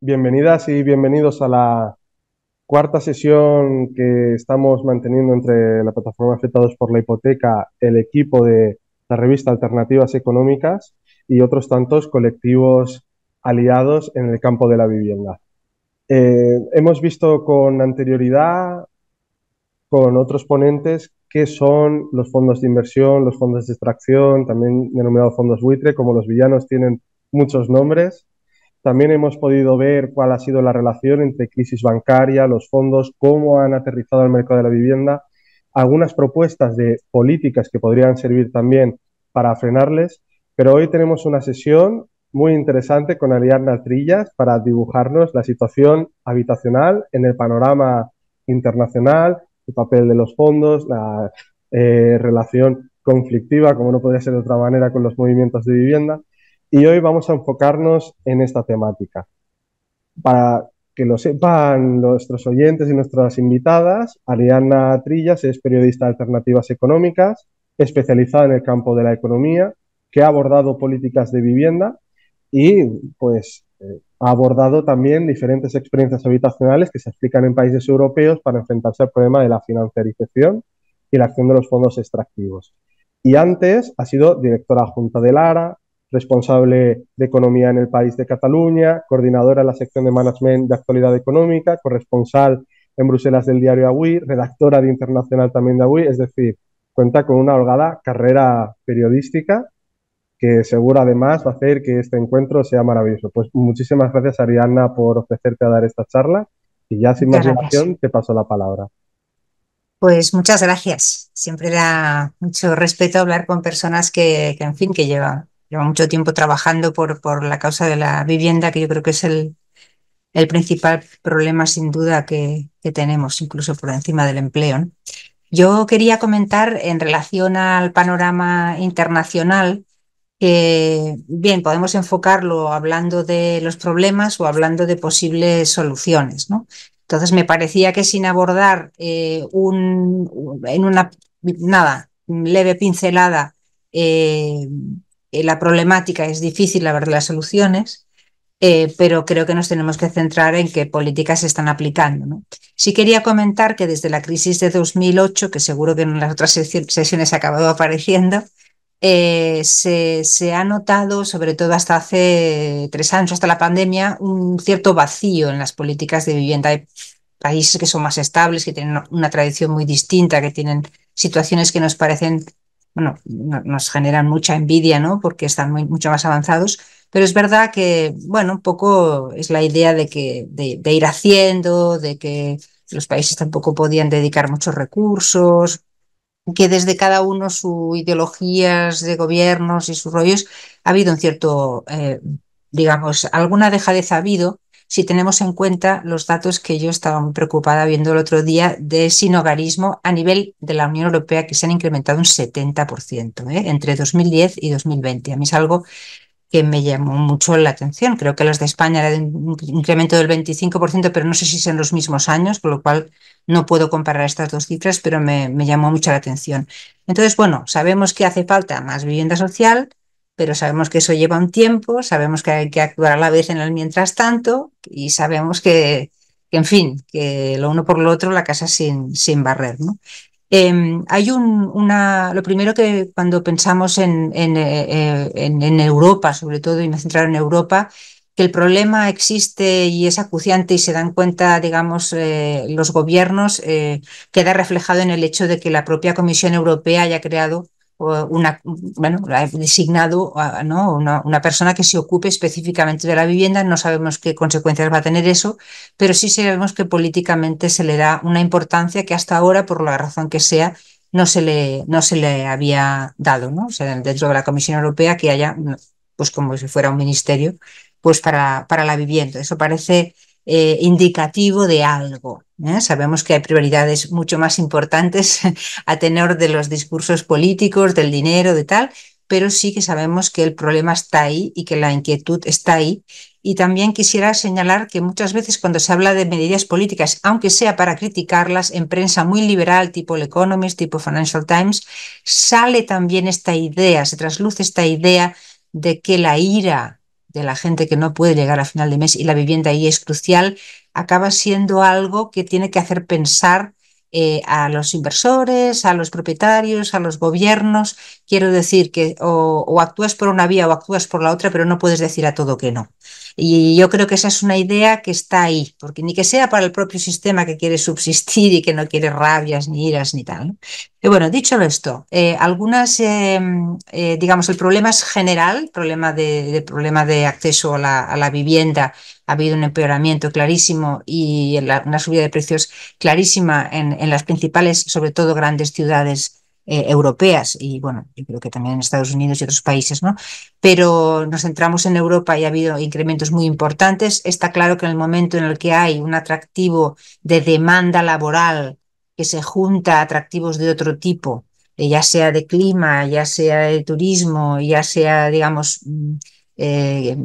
bienvenidas y bienvenidos a la cuarta sesión que estamos manteniendo entre la plataforma afectados por la hipoteca, el equipo de la revista Alternativas Económicas y otros tantos colectivos aliados en el campo de la vivienda. Eh, hemos visto con anterioridad, con otros ponentes, qué son los fondos de inversión, los fondos de extracción, también denominados fondos buitre, como los villanos tienen muchos nombres. También hemos podido ver cuál ha sido la relación entre crisis bancaria, los fondos, cómo han aterrizado el mercado de la vivienda, algunas propuestas de políticas que podrían servir también para frenarles. Pero hoy tenemos una sesión muy interesante con Ariadna Trillas para dibujarnos la situación habitacional en el panorama internacional, el papel de los fondos, la eh, relación conflictiva, como no podría ser de otra manera, con los movimientos de vivienda y hoy vamos a enfocarnos en esta temática. Para que lo sepan nuestros oyentes y nuestras invitadas, Ariana Trillas es periodista de alternativas económicas, especializada en el campo de la economía, que ha abordado políticas de vivienda y pues eh, ha abordado también diferentes experiencias habitacionales que se aplican en países europeos para enfrentarse al problema de la financiarización y la acción de los fondos extractivos. Y antes ha sido directora adjunta de LARA, responsable de economía en el país de Cataluña, coordinadora de la sección de management de actualidad económica, corresponsal en Bruselas del diario AWI, redactora de Internacional también de AWI, es decir, cuenta con una holgada carrera periodística que seguro además va a hacer que este encuentro sea maravilloso. Pues muchísimas gracias Arianna por ofrecerte a dar esta charla y ya sin más dilación te paso la palabra. Pues muchas gracias. Siempre da mucho respeto hablar con personas que en fin, que llevan lleva mucho tiempo trabajando por, por la causa de la vivienda, que yo creo que es el, el principal problema sin duda que, tenemos, incluso por encima del empleo. Yo quería comentar en relación al panorama internacional, que bien, podemos enfocarlo hablando de los problemas o hablando de posibles soluciones. ¿no? Entonces me parecía que sin abordar eh, un, en una nada, leve pincelada eh, eh, la problemática es difícil la verdad, las soluciones, eh, pero creo que nos tenemos que centrar en qué políticas se están aplicando. ¿no? Sí quería comentar que desde la crisis de 2008, que seguro que en las otras sesiones ha acabado apareciendo, eh, se, se, ha notado, sobre todo hasta hace tres años, hasta la pandemia, un cierto vacío en las políticas de vivienda. Hay países que son más estables, que tienen una tradición muy distinta, que tienen situaciones que nos parecen bueno, nos generan mucha envidia, ¿no? Porque están mucho más avanzados, pero es verdad que, bueno, un poco es la idea de, que, de, ir haciendo, de que los países tampoco podían dedicar muchos recursos, que desde cada uno sus ideologías de gobiernos y sus rollos ha habido un cierto, eh, digamos, alguna dejadez ha habido, si tenemos en cuenta los datos que yo estaba muy preocupada viendo el otro día de sinogarismo a nivel de la Unión Europea, que se han incrementado un 70% ¿eh? entre 2010 y 2020. A mí es algo que me llamó mucho la atención. Creo que los de España eran un incremento del 25%, pero no sé si son los mismos años, con lo cual no puedo comparar estas dos cifras, pero me, me llamó mucho la atención. Entonces, bueno, sabemos que hace falta más vivienda social, pero sabemos que eso lleva un tiempo, sabemos que hay que actuar a la vez en el mientras tanto y sabemos que, en fin, que lo uno por lo otro la casa sin, sin barrer. ¿no? Em, hay un, una, lo primero que cuando pensamos en, en, eh, eh, Europa, sobre todo, y me centrar en Europa, que el problema existe y es acuciante y se dan cuenta, digamos, eh, los gobiernos, queda reflejado en el hecho de que la propia Comisión Europea haya creado una, bueno, designado ¿no? una, persona que se ocupe específicamente de la vivienda. No sabemos qué consecuencias va a tener eso, pero sí sabemos que políticamente se le da una importancia que hasta ahora, por la razón que sea, no se le, no se le había dado, ¿no? O sea, dentro de la Comisión Europea que haya, pues como si fuera un ministerio, pues para, para la vivienda. Eso parece eh, indicativo de algo. ¿eh? Sabemos que hay prioridades mucho más importantes a tenor de los discursos políticos, del dinero, de tal, pero sí que sabemos que el problema está ahí y que la inquietud está ahí. Y también quisiera señalar que muchas veces cuando se habla de medidas políticas, aunque sea para criticarlas, en prensa muy liberal, tipo El Economist, tipo Financial Times, sale también esta idea, se trasluce esta idea de que la ira de la gente que no puede llegar a final de mes y la vivienda ahí es crucial, acaba siendo algo que tiene que hacer pensar eh, a los inversores, a los propietarios, a los gobiernos. Quiero decir que o, actúas por una vía o actúas por la otra, pero no puedes decir a todo que no. Y yo creo que esa es una idea que está ahí, porque ni que sea para el propio sistema que quiere subsistir y que no quiere rabias ni iras ni tal. Y bueno, dicho esto, eh, algunas, eh, digamos, el problema es general, problema de, problema de acceso a la, a la vivienda ha habido un empeoramiento clarísimo y una subida de precios clarísima en, las principales, sobre todo grandes ciudades eh, europeas y bueno, yo creo que también en Estados Unidos y otros países, ¿no? Pero nos centramos en Europa y ha habido incrementos muy importantes. Está claro que en el momento en el que hay un atractivo de demanda laboral que se junta a atractivos de otro tipo, eh, ya sea de clima, ya sea de turismo, ya sea, digamos, eh,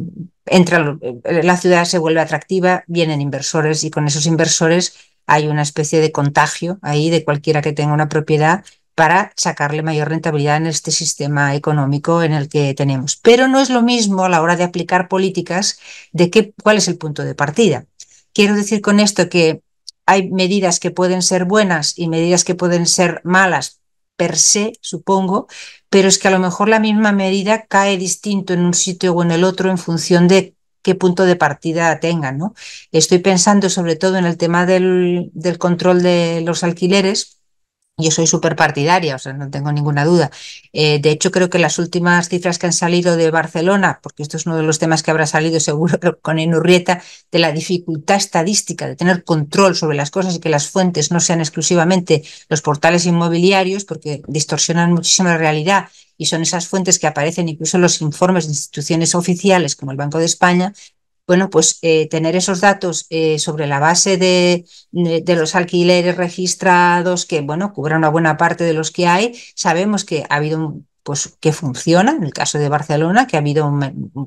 eh, la ciudad se vuelve atractiva, vienen inversores y con esos inversores hay una especie de contagio ahí de cualquiera que tenga una propiedad para sacarle mayor rentabilidad en este sistema económico en el que tenemos. Pero no es lo mismo a la hora de aplicar políticas de qué, cuál es el punto de partida. Quiero decir con esto que hay medidas que pueden ser buenas y medidas que pueden ser malas per se, supongo, pero es que a lo mejor la misma medida cae distinto en un sitio o en el otro en función de qué punto de partida tenga, ¿no? Estoy pensando sobre todo en el tema del, del control de los alquileres, yo soy súper partidaria, o sea, no tengo ninguna duda. Eh, de hecho, creo que las últimas cifras que han salido de Barcelona, porque esto es uno de los temas que habrá salido seguro con Enurrieta, de la dificultad estadística de tener control sobre las cosas y que las fuentes no sean exclusivamente los portales inmobiliarios, porque distorsionan muchísimo la realidad y son esas fuentes que aparecen incluso en los informes de instituciones oficiales como el Banco de España, bueno, pues eh, tener esos datos eh, sobre la base de, los alquileres registrados, que bueno, cubran una buena parte de los que hay, sabemos que ha habido un pues que funciona, en el caso de Barcelona, que ha habido,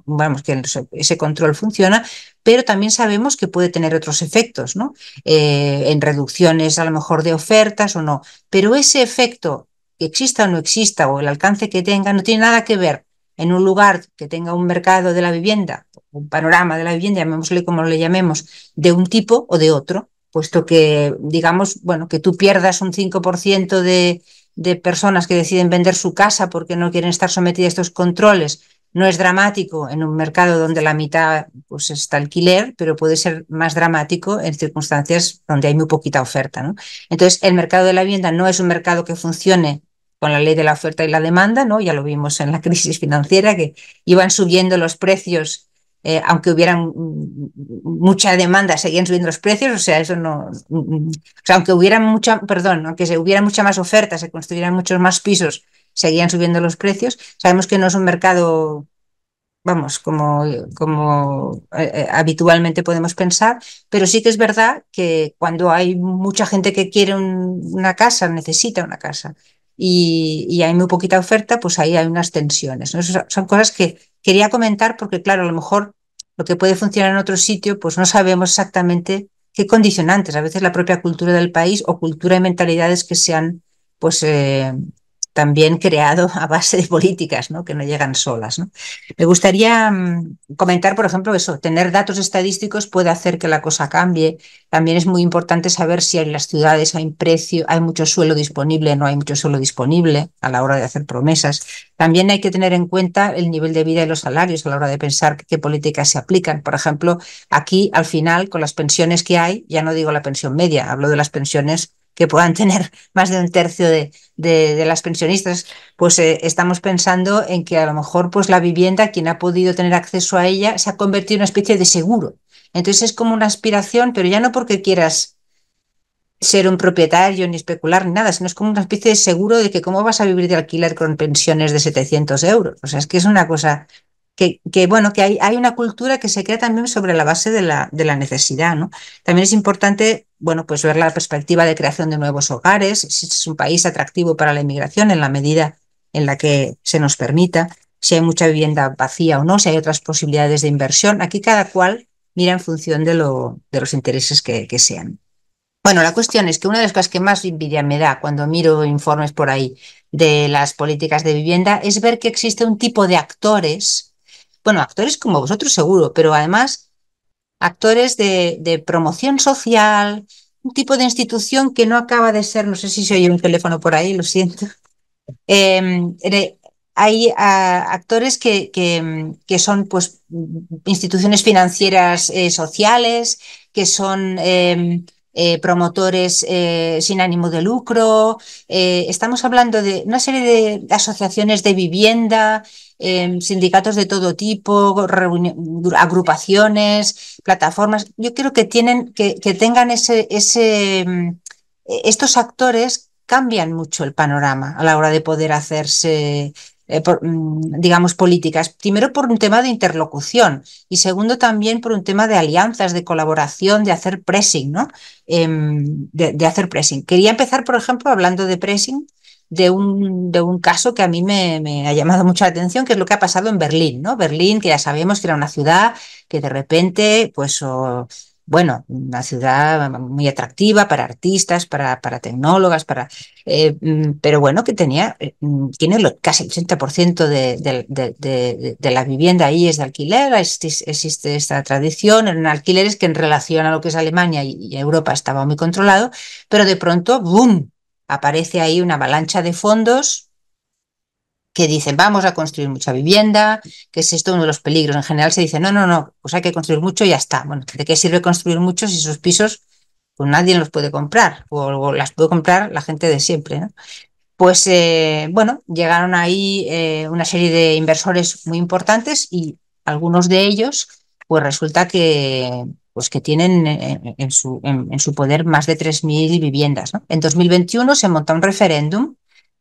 vamos, que ese control funciona, pero también sabemos que puede tener otros efectos, ¿no? Eh, en reducciones a lo mejor de ofertas o no, pero ese efecto, que exista o no exista, o el alcance que tenga, no tiene nada que ver en un lugar que tenga un mercado de la vivienda, un panorama de la vivienda, llamémosle como le llamemos, de un tipo o de otro, puesto que, digamos, bueno, que tú pierdas un 5% de, de personas que deciden vender su casa porque no quieren estar sometidas a estos controles, no es dramático en un mercado donde la mitad pues, está alquiler, pero puede ser más dramático en circunstancias donde hay muy poquita oferta. ¿no? Entonces, el mercado de la vivienda no es un mercado que funcione con la ley de la oferta y la demanda, ¿no? Ya lo vimos en la crisis financiera, que iban subiendo los precios, eh, aunque hubieran mm, mucha demanda, seguían subiendo los precios, o sea, eso no, mm, mm, sea, aunque hubiera mucha, perdón, aunque se hubiera mucha más oferta, se construyeran muchos más pisos, seguían subiendo los precios. Sabemos que no es un mercado vamos, como, como eh, eh, habitualmente podemos pensar, pero sí que es verdad que cuando hay mucha gente que quiere una casa, necesita una casa, y, hay muy poquita oferta, pues ahí hay unas tensiones. son cosas que quería comentar porque, claro, a lo mejor lo que puede funcionar en otro sitio, pues no sabemos exactamente qué condicionantes. A veces la propia cultura del país o cultura y mentalidades que sean, han pues, eh, también creado a base de políticas ¿no? que no llegan solas. Me gustaría mm, comentar, por ejemplo, eso, tener datos estadísticos puede hacer que la cosa cambie. También es muy importante saber si en las ciudades hay precio, hay mucho suelo disponible, no hay mucho suelo disponible a la hora de hacer promesas. También hay que tener en cuenta el nivel de vida y los salarios a la hora de pensar qué políticas se aplican. Por ejemplo, aquí al final con las pensiones que hay, ya no digo la pensión media, hablo de las pensiones que puedan tener más de un tercio de, de, las pensionistas, pues eh, estamos pensando en que a lo mejor pues la vivienda, quien ha podido tener acceso a ella, se ha convertido en una especie de seguro. Entonces es como una aspiración, pero ya no porque quieras ser un propietario ni especular ni nada, sino es como una especie de seguro de que cómo vas a vivir de alquiler con pensiones de 700 euros. O sea, es que es una cosa que, bueno, que hay, hay, una cultura que se crea también sobre la base de la, de la necesidad, ¿no? También es importante, bueno, pues ver la perspectiva de creación de nuevos hogares, si es un país atractivo para la inmigración en la medida en la que se nos permita, si hay mucha vivienda vacía o no, si hay otras posibilidades de inversión. Aquí cada cual mira en función de, lo, de los intereses que, que sean. Bueno, la cuestión es que una de las cosas que más envidia me da cuando miro informes por ahí de las políticas de vivienda es ver que existe un tipo de actores bueno, actores como vosotros seguro, pero además actores de, promoción social, un tipo de institución que no acaba de ser, no sé si se oye un teléfono por ahí, lo siento. Em, hay ah, actores que, que, son pues instituciones financieras eh, sociales, que son em, eh, promotores eh, sin ánimo de lucro. estamos hablando de una serie de asociaciones de vivienda, Em, sindicatos de todo tipo, agrupaciones, plataformas. Yo creo que tienen, que, tengan ese, ese, em, e, estos actores cambian mucho el panorama a la hora de poder hacerse eh, mm, digamos, políticas. Primero por un tema de interlocución y segundo también por un tema de alianzas, de colaboración, de hacer pressing, ¿no? Em, de, de, hacer pressing. Quería empezar, por ejemplo, hablando de pressing de un, de un caso que a mí me, ha llamado mucho la atención, que es lo que ha pasado en Berlín, ¿no? Berlín, que ya sabemos que era una ciudad que de repente, pues, bueno, una ciudad muy atractiva para artistas, para, para tecnólogas, para, eh, mm, pero bueno, que tenía, eh, mm, tiene casi el 80% de, de, la vivienda ahí es de alquiler, existe, esta tradición en alquileres que en relación a lo que es Alemania y Europa estaba muy controlado, pero de pronto, ¡boom! aparece ahí una avalancha de fondos que dicen vamos a construir mucha vivienda, que es esto uno de los peligros. En general se dice no, no, no, pues hay que construir mucho y ya está. Bueno, ¿de qué sirve construir mucho si esos pisos pues nadie los puede comprar o, las puede comprar la gente de siempre, ¿no? Pues eh, bueno, llegaron ahí eh, una serie de inversores muy importantes y algunos de ellos, pues resulta que pues que tienen eh, en, su, en, su, poder más de 3.000 viviendas. En 2021 se montó un referéndum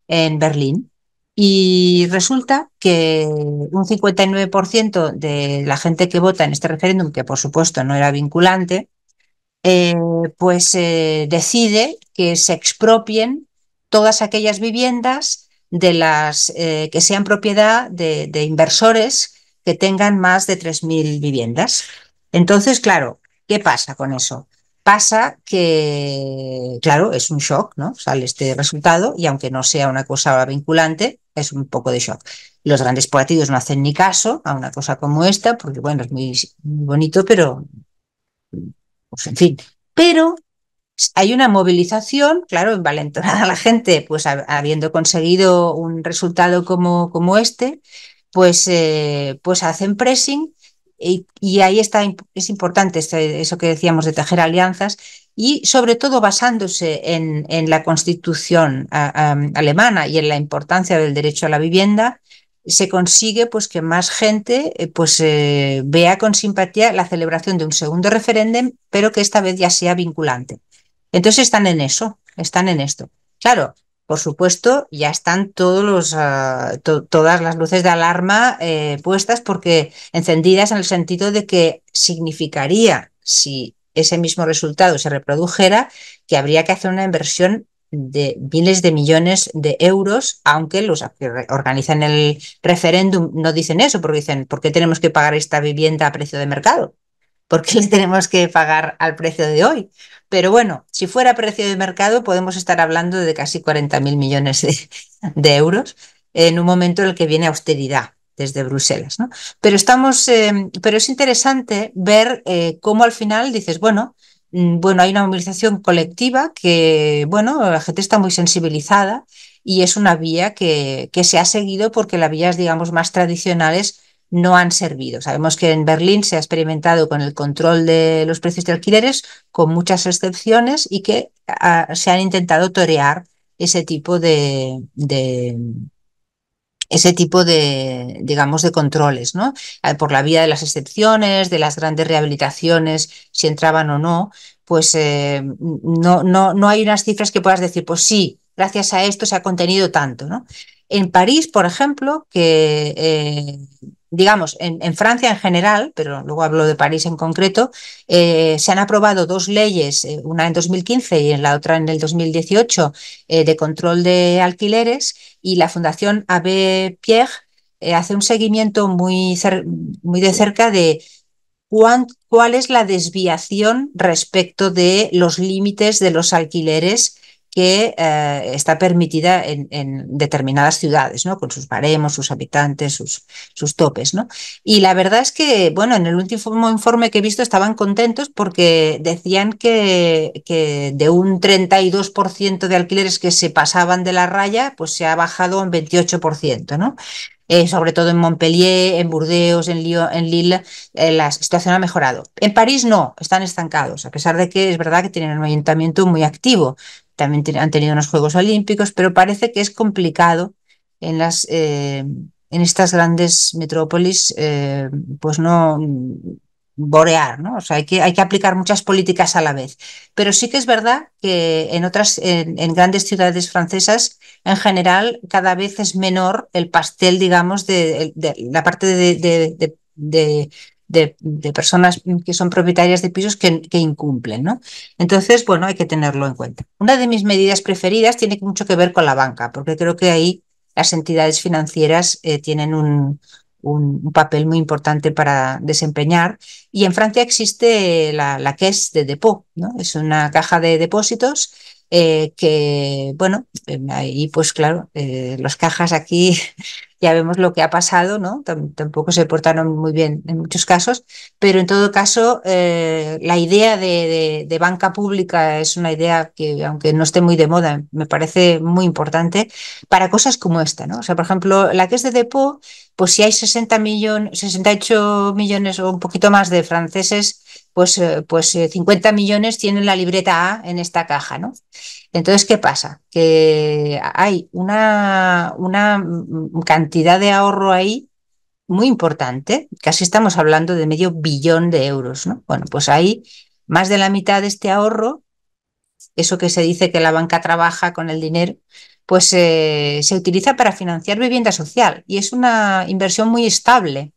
en Berlín y resulta que un 59% de la gente que vota en este referéndum, que por supuesto no era vinculante, eh, pues eh, decide que se expropien todas aquellas viviendas de las que sean propiedad de, de inversores que tengan más de 3.000 viviendas. Entonces, claro, ¿Qué pasa con eso? Pasa que, claro, es un shock, ¿no? Sale este resultado y aunque no sea una cosa vinculante, es un poco de shock. Los grandes partidos no hacen ni caso a una cosa como esta, porque bueno, es muy, bonito, pero, pues en fin. Pero hay una movilización, claro, en a la gente, pues habiendo conseguido un resultado como, como este, pues, eh, pues hacen pressing y, ahí está, es importante este, eso que decíamos de tejer alianzas y sobre todo basándose en, la constitución alemana y en la importancia del derecho a la vivienda, se consigue pues que más gente eh, pues eh, vea con simpatía la celebración de un segundo referéndum, pero que esta vez ya sea vinculante. Entonces están en eso, están en esto. Claro, por supuesto, ya están todos los, ah, todas las luces de alarma eh, puestas porque encendidas en el sentido de que significaría, si ese mismo resultado se reprodujera, que habría que hacer una inversión de miles de millones de euros, aunque los que organizan el referéndum no dicen eso, porque dicen, ¿por qué tenemos que pagar esta vivienda a precio de mercado? ¿Por qué le tenemos que pagar al precio de hoy? Pero bueno, si fuera precio de mercado, podemos estar hablando de casi 40.000 millones de, euros en un momento en el que viene austeridad desde Bruselas. ¿no? Pero, estamos, eh, pero es interesante ver eh, cómo al final dices, bueno, mm, bueno, hay una movilización colectiva que, bueno, la gente está muy sensibilizada y es una vía que, que se ha seguido porque las vías, digamos, más tradicionales no han servido. Sabemos que en Berlín se ha experimentado con el control de los precios de alquileres, con muchas excepciones, y que ah, se han intentado torear ese tipo de, ese tipo de, digamos, de controles, ¿no? Ah, por la vía de las excepciones, de las grandes rehabilitaciones, si entraban o no, pues eh, no, no, no hay unas cifras que puedas decir, pues sí, gracias a esto se ha contenido tanto, ¿no? En París, por ejemplo, que eh, digamos, en, Francia en general, pero luego hablo de París en concreto, eh, se han aprobado dos leyes, eh, una en 2015 y la otra en el 2018, eh, de control de alquileres, y la Fundación AB Pierre hace un seguimiento muy, muy de cerca de cuál es la desviación respecto de los límites de los alquileres que eh, está permitida en, determinadas ciudades, ¿no? Con sus baremos, sus habitantes, sus, sus topes, ¿no? Y la verdad es que, bueno, en el último informe que he visto estaban contentos porque decían que, que de un 32% de alquileres que se pasaban de la raya, pues se ha bajado un 28%, ¿no? Eh, sobre todo en Montpellier, en Burdeos, en, en Lille, eh, la situación ha mejorado. En París no, están estancados, a pesar de que es verdad que tienen un ayuntamiento muy activo, también han tenido unos Juegos Olímpicos, pero parece que es complicado en las eh, en estas grandes metrópolis, eh, pues no mm, borear, ¿no? O sea, hay que, hay que aplicar muchas políticas a la vez. Pero sí que es verdad que en otras, en, grandes ciudades francesas, en general, cada vez es menor el pastel, digamos, de, la parte de de, personas que son propietarias de pisos que, incumplen. ¿no? Entonces, bueno, hay que tenerlo en cuenta. Una de mis medidas preferidas tiene mucho que ver con la banca, porque creo que ahí las entidades financieras eh, tienen un, papel muy importante para desempeñar. Y en Francia existe la, la caisse de dépôt, ¿no? es una caja de depósitos eh, que, bueno, em, ahí pues claro, eh, las cajas aquí ya vemos lo que ha pasado, ¿no? tampoco se portaron muy bien en muchos casos, pero en todo caso, eh, la idea de, de, banca pública es una idea que, aunque no esté muy de moda, me parece muy importante para cosas como esta, ¿no? O sea, por ejemplo, la que es de Depot pues si hay 60 millones, 68 millones o un poquito más de franceses, pues, eh, pues 50 eh, millones tienen la libreta A en esta caja, ¿no? Entonces, ¿qué pasa? Que hay una, una cantidad de ahorro ahí muy importante, casi estamos hablando de medio billón de euros, ¿no? Bueno, pues ahí más de la mitad de este ahorro, eso que se dice que la banca trabaja con el dinero, pues eh, se utiliza para financiar vivienda social y es una inversión muy estable.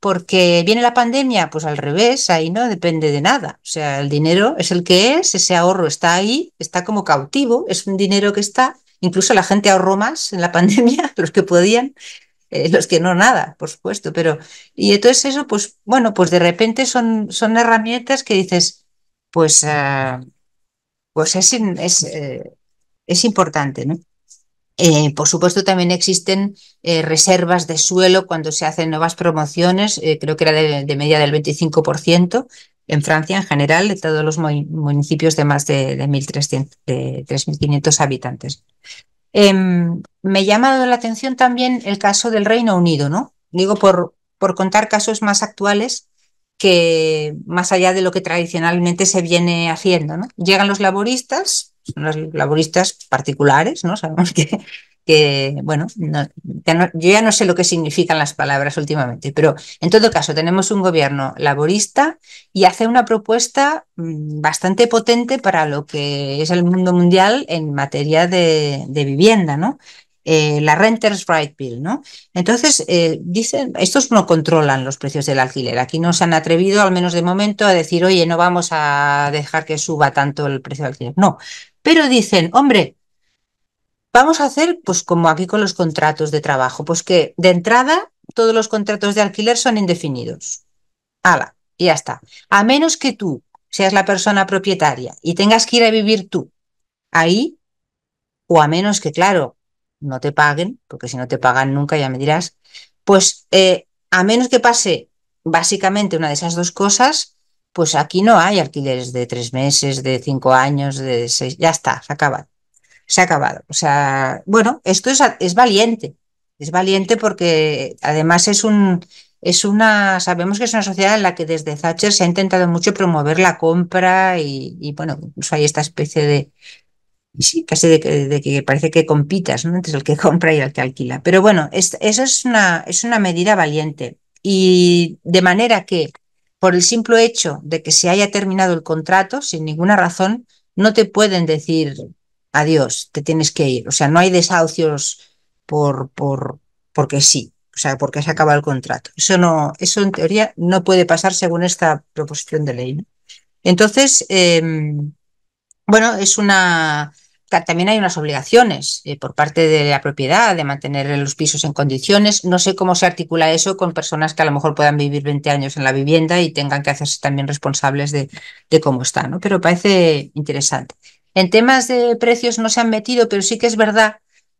Porque viene la pandemia, pues al revés, ahí no depende de nada. O sea, el dinero es el que es, ese ahorro está ahí, está como cautivo, es un dinero que está. Incluso la gente ahorró más en la pandemia, los que podían, eh, los que no nada, por supuesto, pero y entonces eso, pues bueno, pues de repente son, son herramientas que dices, pues, ah, pues es, eh, es importante, ¿no? Eh, por supuesto, también existen eh, reservas de suelo cuando se hacen nuevas promociones, eh, creo que era de, media del 25% en Francia en general, de todos los municipios de más de, 3.500 habitantes. Em, me ha llamado la atención también el caso del Reino Unido, ¿no? Digo, por, por contar casos más actuales que más allá de lo que tradicionalmente se viene haciendo, ¿no? Llegan los laboristas, son los laboristas particulares, ¿no? Sabemos que, que bueno, yo ya no sé lo que significan las palabras últimamente, pero en todo caso tenemos un gobierno laborista y hace una propuesta mm, bastante potente para lo que es el mundo mundial en materia de, vivienda, ¿no? Eh, la Renters Right Bill, ¿no? Entonces, eh, dicen, estos no controlan los precios del alquiler. Aquí no se han atrevido, al menos de momento, a decir, oye, no vamos a dejar que suba tanto el precio del alquiler. No, pero dicen, hombre, vamos a hacer, pues como aquí con los contratos de trabajo, pues que de entrada todos los contratos de alquiler son indefinidos. Hala, y ya está. A menos que tú seas la persona propietaria y tengas que ir a vivir tú ahí, o a menos que, claro, no te paguen, porque si no te pagan nunca ya me dirás, pues eh, a menos que pase básicamente una de esas dos cosas, pues aquí no hay alquileres de tres meses, de cinco años, de seis, ya está, se ha acabado. Se ha acabado. O sea, bueno, esto es, es valiente, es valiente porque además es un, es una, sabemos que es una sociedad en la que desde Thatcher se ha intentado mucho promover la compra y, bueno, hay esta especie de, sí, casi de, que parece que compitas ¿no? entre el que compra y el que alquila. Pero bueno, eso es una, es una medida valiente. Y de manera que por el simple hecho de que se haya terminado el contrato, sin ninguna razón, no te pueden decir adiós, te tienes que ir. O sea, no hay desahucios por, por, porque sí, o sea, porque se acaba el contrato. Eso no, eso en teoría no puede pasar según esta proposición de ley. Entonces, em, bueno, es una también hay unas obligaciones eh, por parte de la propiedad de mantener los pisos en condiciones. No sé cómo se articula eso con personas que a lo mejor puedan vivir 20 años en la vivienda y tengan que hacerse también responsables de, de cómo está, ¿no? Pero parece interesante. En temas de precios no se han metido, pero sí que es verdad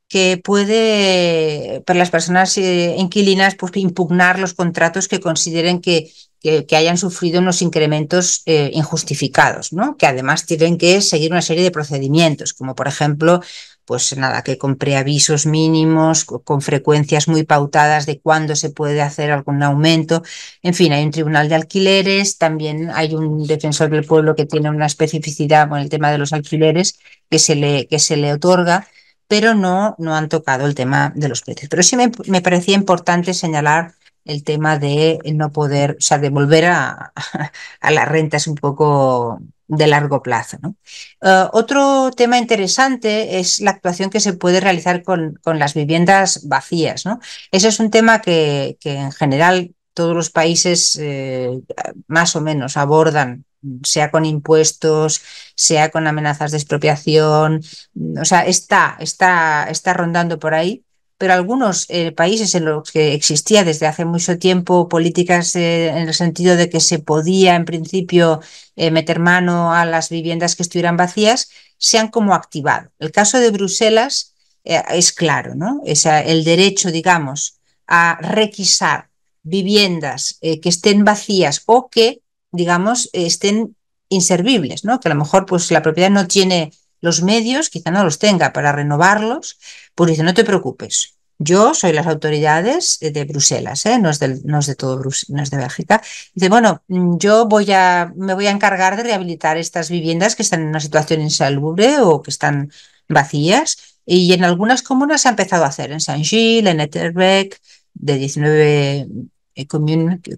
que puede, para las personas eh, inquilinas, pues, impugnar los contratos que consideren que, que, hayan sufrido unos incrementos eh, injustificados, ¿no? que además tienen que seguir una serie de procedimientos, como por ejemplo pues nada, que con preavisos mínimos, con frecuencias muy pautadas de cuándo se puede hacer algún aumento. En fin, hay un tribunal de alquileres, también hay un defensor del pueblo que tiene una especificidad con el tema de los alquileres que se le, que se le otorga pero no, no han tocado el tema de los precios. Pero sí me, me parecía importante señalar el tema de no poder, o sea, devolver a, a las rentas un poco de largo plazo. ¿no? Eh, otro tema interesante es la actuación que se puede realizar con, con las viviendas vacías. ¿no? Ese es un tema que, que en general todos los países eh, más o menos abordan sea con impuestos, sea con amenazas de expropiación, o sea, está, está, está rondando por ahí. Pero algunos eh, países en los que existía desde hace mucho tiempo políticas eh, en el sentido de que se podía, en principio, eh, meter mano a las viviendas que estuvieran vacías, se han como activado. El caso de Bruselas es claro, ¿no? Es el derecho, digamos, a requisar viviendas que estén vacías o que digamos, estén inservibles, ¿no? Que a lo mejor pues la propiedad no tiene los medios, quizá no los tenga para renovarlos, pues dice, no te preocupes. Yo soy las autoridades de Bruselas, ¿eh? no, es de, no de todo Bruselas, no es de Bélgica. Dice, bueno, mm, yo voy a, me voy a encargar de rehabilitar estas viviendas que están en una situación insalubre o que están vacías. Y en algunas comunas se ha empezado a hacer, en Saint-Gilles, en Etterbeck, de 19 eh,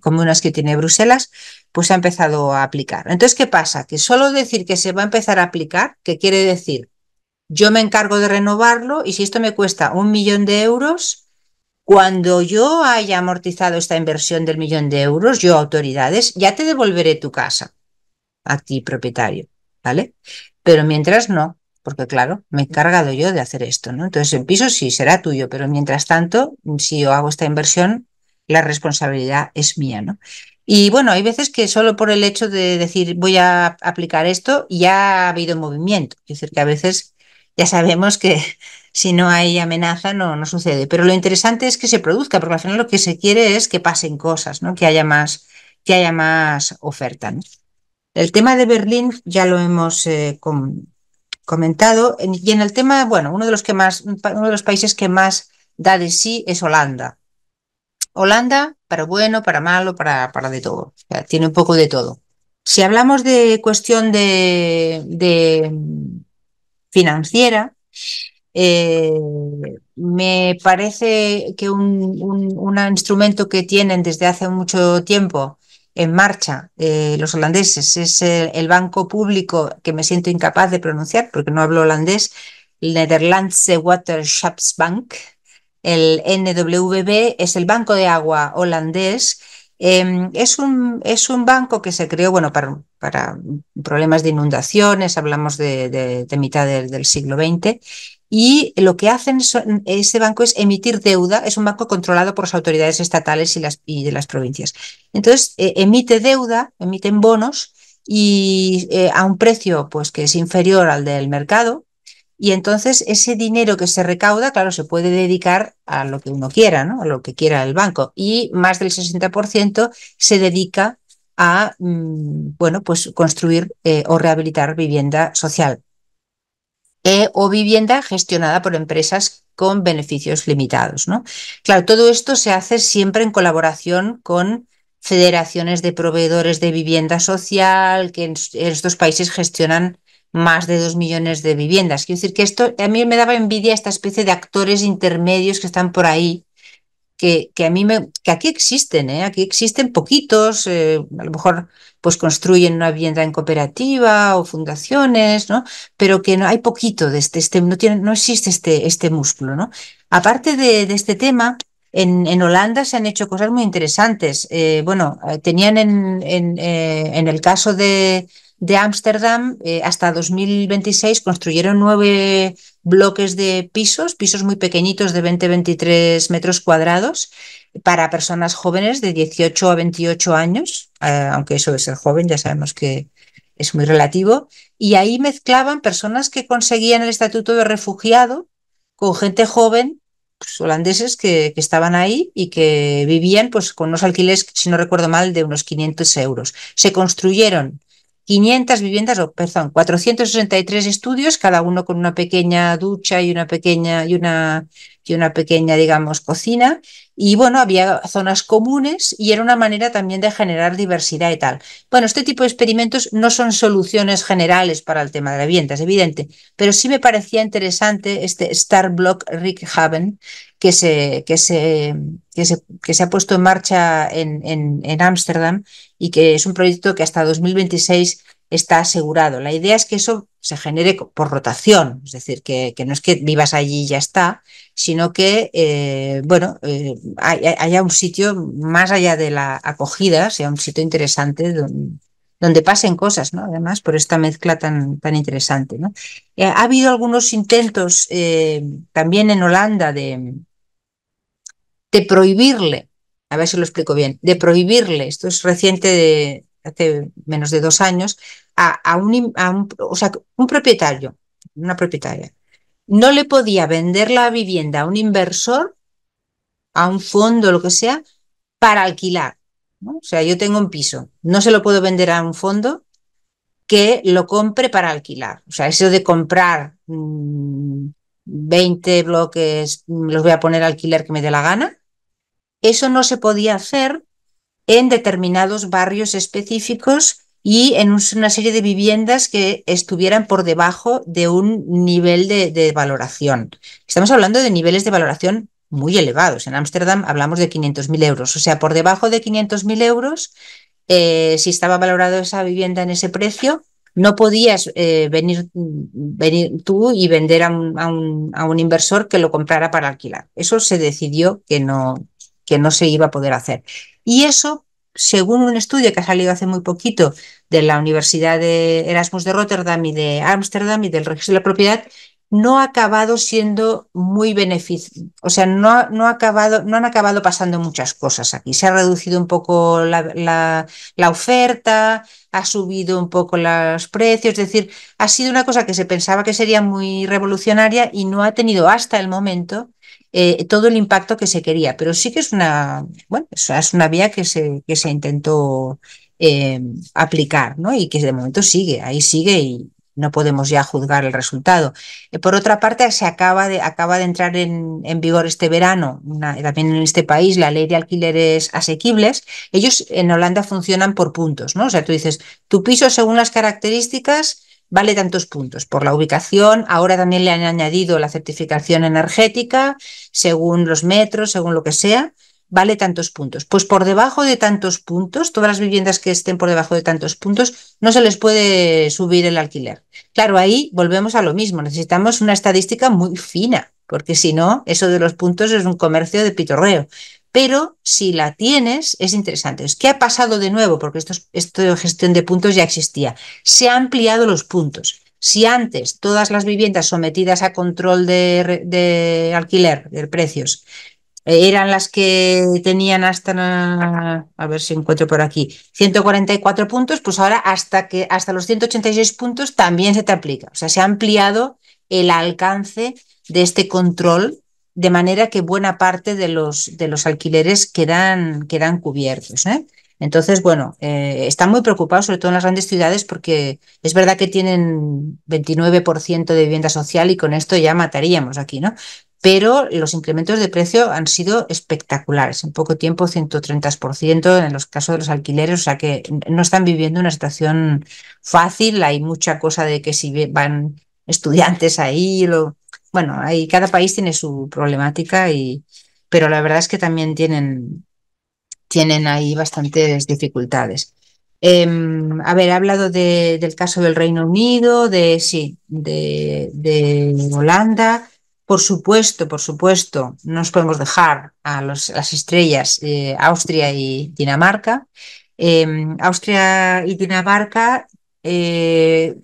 comunas que tiene Bruselas, pues ha empezado a aplicar. Entonces, ¿qué pasa? Que solo decir que se va a empezar a aplicar, ¿qué quiere decir, yo me encargo de renovarlo y si esto me cuesta un millón de euros, cuando yo haya amortizado esta inversión del millón de euros, yo, autoridades, ya te devolveré tu casa a ti, propietario, ¿vale? Pero mientras no, porque claro, me he encargado yo de hacer esto, ¿no? Entonces el piso sí será tuyo, pero mientras tanto, si yo hago esta inversión, la responsabilidad es mía, ¿no? Y bueno, hay veces que solo por el hecho de decir voy a aplicar esto, ya ha habido movimiento. Es decir, que a veces ya sabemos que si no hay amenaza no, no sucede. Pero lo interesante es que se produzca, porque al final lo que se quiere es que pasen cosas, ¿no? Que haya más, que haya más oferta. El tema de Berlín ya lo hemos eh, comentado. Y en el tema, bueno, uno de los que más, uno de los países que más da de sí es Holanda. Holanda, para bueno, para malo, para, para de todo. tiene un poco de todo. Si hablamos de cuestión de, mm, financiera, eh, me parece que un, instrumento que tienen desde hace mucho tiempo en marcha eh, los holandeses es el, banco público que me siento incapaz de pronunciar porque no hablo holandés, Nederlandse Waterschapsbank, el NWB es el Banco de Agua holandés. Em, es, un, es, un, banco que se creó bueno, para, para problemas de inundaciones, hablamos de, mitad del siglo XX, y lo que hacen ese banco es emitir deuda, es un banco controlado por las autoridades estatales y, las, de las provincias. Entonces, e, emite deuda, emiten bonos y eh, a un precio pues, que es inferior al del mercado, y entonces ese dinero que se recauda, claro, se puede dedicar a lo que uno quiera, ¿no? A lo que quiera el banco. Y más del 60% se dedica a, mm, bueno, pues construir eh, o rehabilitar vivienda social eh, o vivienda gestionada por empresas con beneficios limitados, ¿no? Claro, todo esto se hace siempre en colaboración con federaciones de proveedores de vivienda social que en estos países gestionan más de dos millones de viviendas. Quiero decir que esto a mí me daba envidia esta especie de actores intermedios que están por ahí, que, que a mí me, que aquí existen, ¿eh? aquí existen poquitos, eh, a lo mejor pues construyen una vivienda en cooperativa o fundaciones, ¿no? Pero que no hay poquito de este, este no existe este, este músculo, ¿no? Aparte de, este tema, en, en, Holanda se han hecho cosas muy interesantes. Eh, bueno, tenían en, en el caso de, de Ámsterdam eh, hasta 2026 construyeron nueve bloques de pisos, pisos muy pequeñitos de 20-23 metros cuadrados para personas jóvenes de 18 a 28 años, eh, aunque eso de ser joven ya sabemos que es muy relativo, y ahí mezclaban personas que conseguían el estatuto de refugiado con gente joven pues, holandeses que, estaban ahí y que vivían pues, con unos alquileres, si no recuerdo mal, de unos 500 euros. Se construyeron 500 viviendas, o perdón, 463 estudios, cada uno con una pequeña ducha y una pequeña, y una, y una pequeña, digamos, cocina. Y bueno, había zonas comunes y era una manera también de generar diversidad y tal. Bueno, este tipo de experimentos no son soluciones generales para el tema de la vivienda, es evidente, pero sí me parecía interesante este Star Block Rickhaven que se, que se, que se, que se ha puesto en marcha en Ámsterdam en, y que es un proyecto que hasta 2026 está asegurado. La idea es que eso se genere por rotación, es decir, que, no es que vivas allí y ya está, sino que, eh, bueno, eh, haya, un sitio más allá de la acogida, sea un sitio interesante donde, pasen cosas, ¿no? Además, por esta mezcla tan, tan interesante, ¿no? Eh, ha habido algunos intentos también en Holanda de, de prohibirle a ver si lo explico bien, de prohibirle, esto es reciente de hace menos de dos años, a, un, o sea, un propietario, una propietaria, no le podía vender la vivienda a un inversor, a un fondo, lo que sea, para alquilar. O sea, yo tengo un piso, no se lo puedo vender a un fondo que lo compre para alquilar. O sea, eso de comprar 20 mm, bloques, los voy a poner alquiler que me dé la gana, eso no se podía hacer en determinados barrios específicos y en una serie de viviendas que estuvieran por debajo de un nivel de, valoración. Estamos hablando de niveles de valoración muy elevados. En Ámsterdam hablamos de 500.000 euros. O sea, por debajo de 500.000 euros, eh, si estaba valorada esa vivienda en ese precio, no podías eh, venir, tú y vender a un, inversor que lo comprara para alquilar. Eso se decidió que no, que no se iba a poder hacer. Y eso, según un estudio que ha salido hace muy poquito de la Universidad de Erasmus de Rotterdam y de Ámsterdam y del registro de la propiedad, no ha acabado siendo muy beneficio, o sea, no, no, ha acabado, no han acabado pasando muchas cosas aquí. Se ha reducido un poco la, la, oferta, ha subido un poco los precios, es decir, ha sido una cosa que se pensaba que sería muy revolucionaria y no ha tenido hasta el momento eh, todo el impacto que se quería, pero sí que es una, bueno, es una vía que se, que se intentó eh, aplicar, ¿no? Y que de momento sigue, ahí sigue y no podemos ya juzgar el resultado. Eh, por otra parte, se acaba de, acaba de entrar en, vigor este verano, también en este país, la ley de alquileres asequibles. Ellos en Holanda funcionan por puntos, ¿no? O sea, tú dices, tu piso según las características vale tantos puntos por la ubicación. Ahora también le han añadido la certificación energética, según los metros, según lo que sea, vale tantos puntos. Pues por debajo de tantos puntos, todas las viviendas que estén por debajo de tantos puntos, no se les puede subir el alquiler. Claro, ahí volvemos a lo mismo. Necesitamos una estadística muy fina, porque si no, eso de los puntos es un comercio de pitorreo pero si la tienes es interesante. ¿Qué ha pasado de nuevo? Porque esto, de gestión de puntos ya existía. Se han ampliado los puntos. Si antes todas las viviendas sometidas a control de, alquiler, de precios, eh, eran las que tenían hasta, a ver si encuentro por aquí, 144 puntos, pues ahora hasta, que, hasta los 186 puntos también se te aplica. O sea, se ha ampliado el alcance de este control de manera que buena parte de los, de los alquileres quedan, quedan cubiertos. ¿eh? Entonces, bueno, eh, están muy preocupados, sobre todo en las grandes ciudades, porque es verdad que tienen 29% de vivienda social y con esto ya mataríamos aquí, ¿no? Pero los incrementos de precio han sido espectaculares. En poco tiempo, 130% en los casos de los alquileres, o sea que no están viviendo una situación fácil. Hay mucha cosa de que si van estudiantes ahí, lo, bueno, cada país tiene su problemática y, pero la verdad es que también tienen, tienen ahí bastantes dificultades. Haber em, a hablado del caso del Reino Unido, de sí, de, Holanda. Por supuesto, por supuesto, no nos podemos dejar a las estrellas eh, Austria y Dinamarca. Em, Austria y Dinamarca, eh,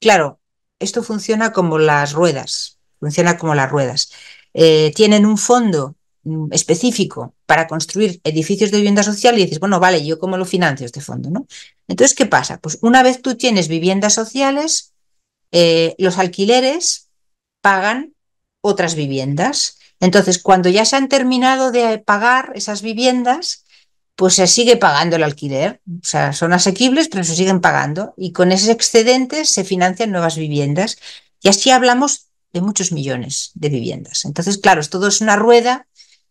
claro, esto funciona como las ruedas funciona como las ruedas. Eh, tienen un fondo mm, específico para construir edificios de vivienda social y dices, bueno, vale, yo cómo lo financio este fondo, ¿no? Entonces, ¿qué pasa? Pues una vez tú tienes viviendas sociales, eh, los alquileres pagan otras viviendas. Entonces, cuando ya se han terminado de pagar esas viviendas, pues se sigue pagando el alquiler. O sea, son asequibles, pero se siguen pagando. Y con esos excedentes se financian nuevas viviendas. Y así hablamos de muchos millones de viviendas. Entonces, claro, esto es una rueda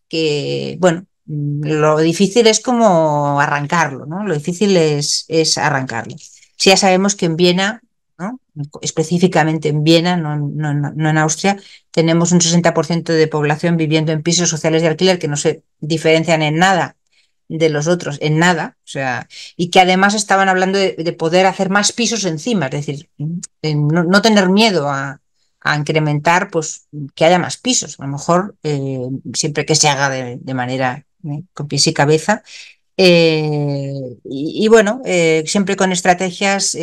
que, bueno, lo difícil es como arrancarlo, ¿no? Lo difícil es, es arrancarlo. Si ya sabemos que en Viena, ¿no? específicamente en Viena, no, en Austria, tenemos un 60% de población viviendo en pisos sociales de alquiler que no se diferencian en nada de los otros, en nada, o sea, y que además estaban hablando de, poder hacer más pisos encima, es decir, no, tener miedo a, a incrementar, pues que haya más pisos, a lo mejor eh, siempre que se haga de, manera eh, con pies y cabeza. Eh, y, bueno, siempre con estrategias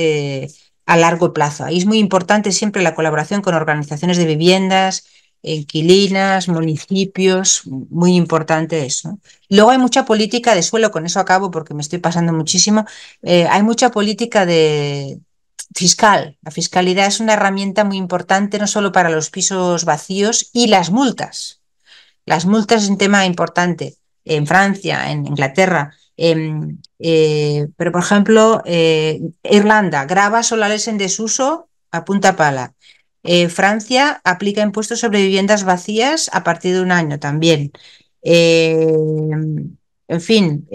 a largo plazo. Ahí es muy importante siempre la colaboración con organizaciones de viviendas, inquilinas, municipios, muy importante eso. Luego hay mucha política de suelo, con eso acabo porque me estoy pasando muchísimo, hay mucha política de, fiscal. La fiscalidad es una herramienta muy importante no solo para los pisos vacíos y las multas. Las multas es un tema importante en Francia, en Inglaterra, eh, pero por ejemplo, eh, Irlanda, graba solares en desuso a punta pala. Eh, Francia aplica impuestos sobre viviendas vacías a partir de un año también. en fin,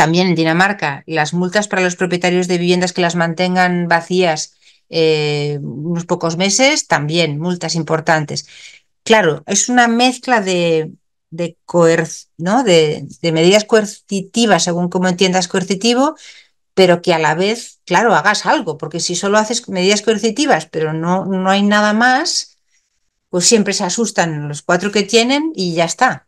también en Dinamarca, las multas para los propietarios de viviendas que las mantengan vacías eh, unos pocos meses, también multas importantes. Claro, es una mezcla de, ¿no? de, medidas coercitivas, según como entiendas coercitivo, pero que a la vez, claro, hagas algo, porque si solo haces medidas coercitivas, pero no, no hay nada más, pues siempre se asustan los cuatro que tienen y ya está.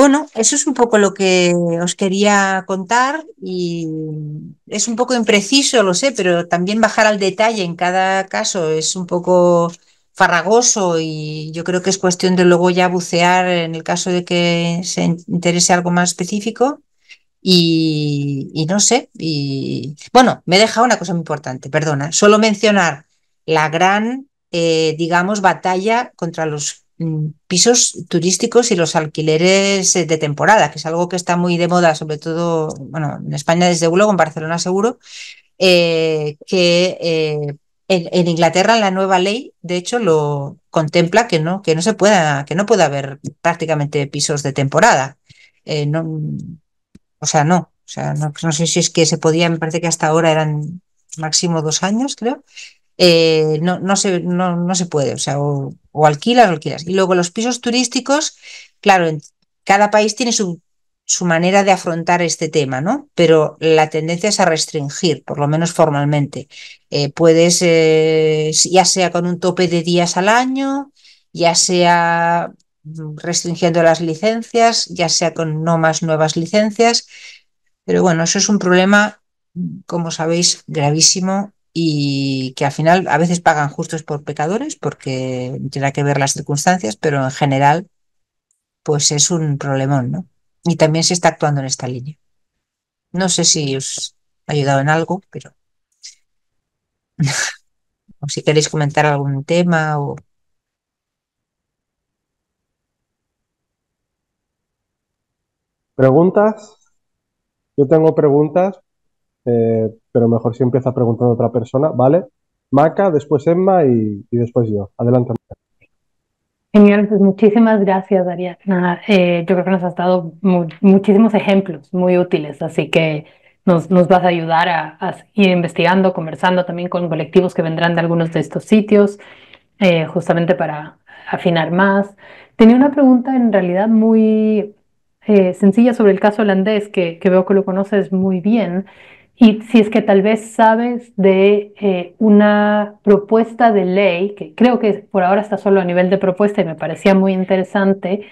Bueno, eso es un poco lo que os quería contar y es un poco impreciso, lo sé, pero también bajar al detalle en cada caso es un poco farragoso y yo creo que es cuestión de luego ya bucear en el caso de que se interese algo más específico. Y, no sé, y bueno, me deja una cosa muy importante, perdona, solo mencionar la gran, eh, digamos, batalla contra los Mm, pisos turísticos y los alquileres eh, de temporada, que es algo que está muy de moda, sobre todo, bueno, en España desde luego, en Barcelona seguro, eh, que eh, en, Inglaterra la nueva ley, de hecho, lo contempla que no, que no se pueda, que no pueda haber prácticamente pisos de temporada. no, o sea, no. O sea, no, no sé si es que se podía, me parece que hasta ahora eran máximo dos años, creo, eh, no, no, se, no, se puede, o sea, o, alquilas o alquilas. Y luego los pisos turísticos, claro, en, cada país tiene su, manera de afrontar este tema, ¿no? Pero la tendencia es a restringir, por lo menos formalmente. Eh, puedes, eh, ya sea con un tope de días al año, ya sea mm, restringiendo las licencias, ya sea con no más nuevas licencias. Pero bueno, eso es un problema, como sabéis, gravísimo y que al final a veces pagan justos por pecadores porque tiene que ver las circunstancias, pero en general pues es un problemón, ¿no? Y también se está actuando en esta línea. No sé si os ha ayudado en algo, pero o si queréis comentar algún tema o ¿Preguntas? Yo tengo preguntas, eh, pero mejor si empieza preguntando a otra persona, ¿vale? Maca, después Emma y, después yo. Adelante. Genial, pues muchísimas gracias, Ariadna. Eh, yo creo que nos has dado muchísimos ejemplos muy útiles, así que nos, nos vas a ayudar a, ir investigando, conversando también con colectivos que vendrán de algunos de estos sitios, eh, justamente para afinar más. Tenía una pregunta en realidad muy sencilla sobre el caso holandés, que, que veo que lo conoces muy bien. Y si es que tal vez sabes de eh, una propuesta de ley, que creo que por ahora está solo a nivel de propuesta y me parecía muy interesante,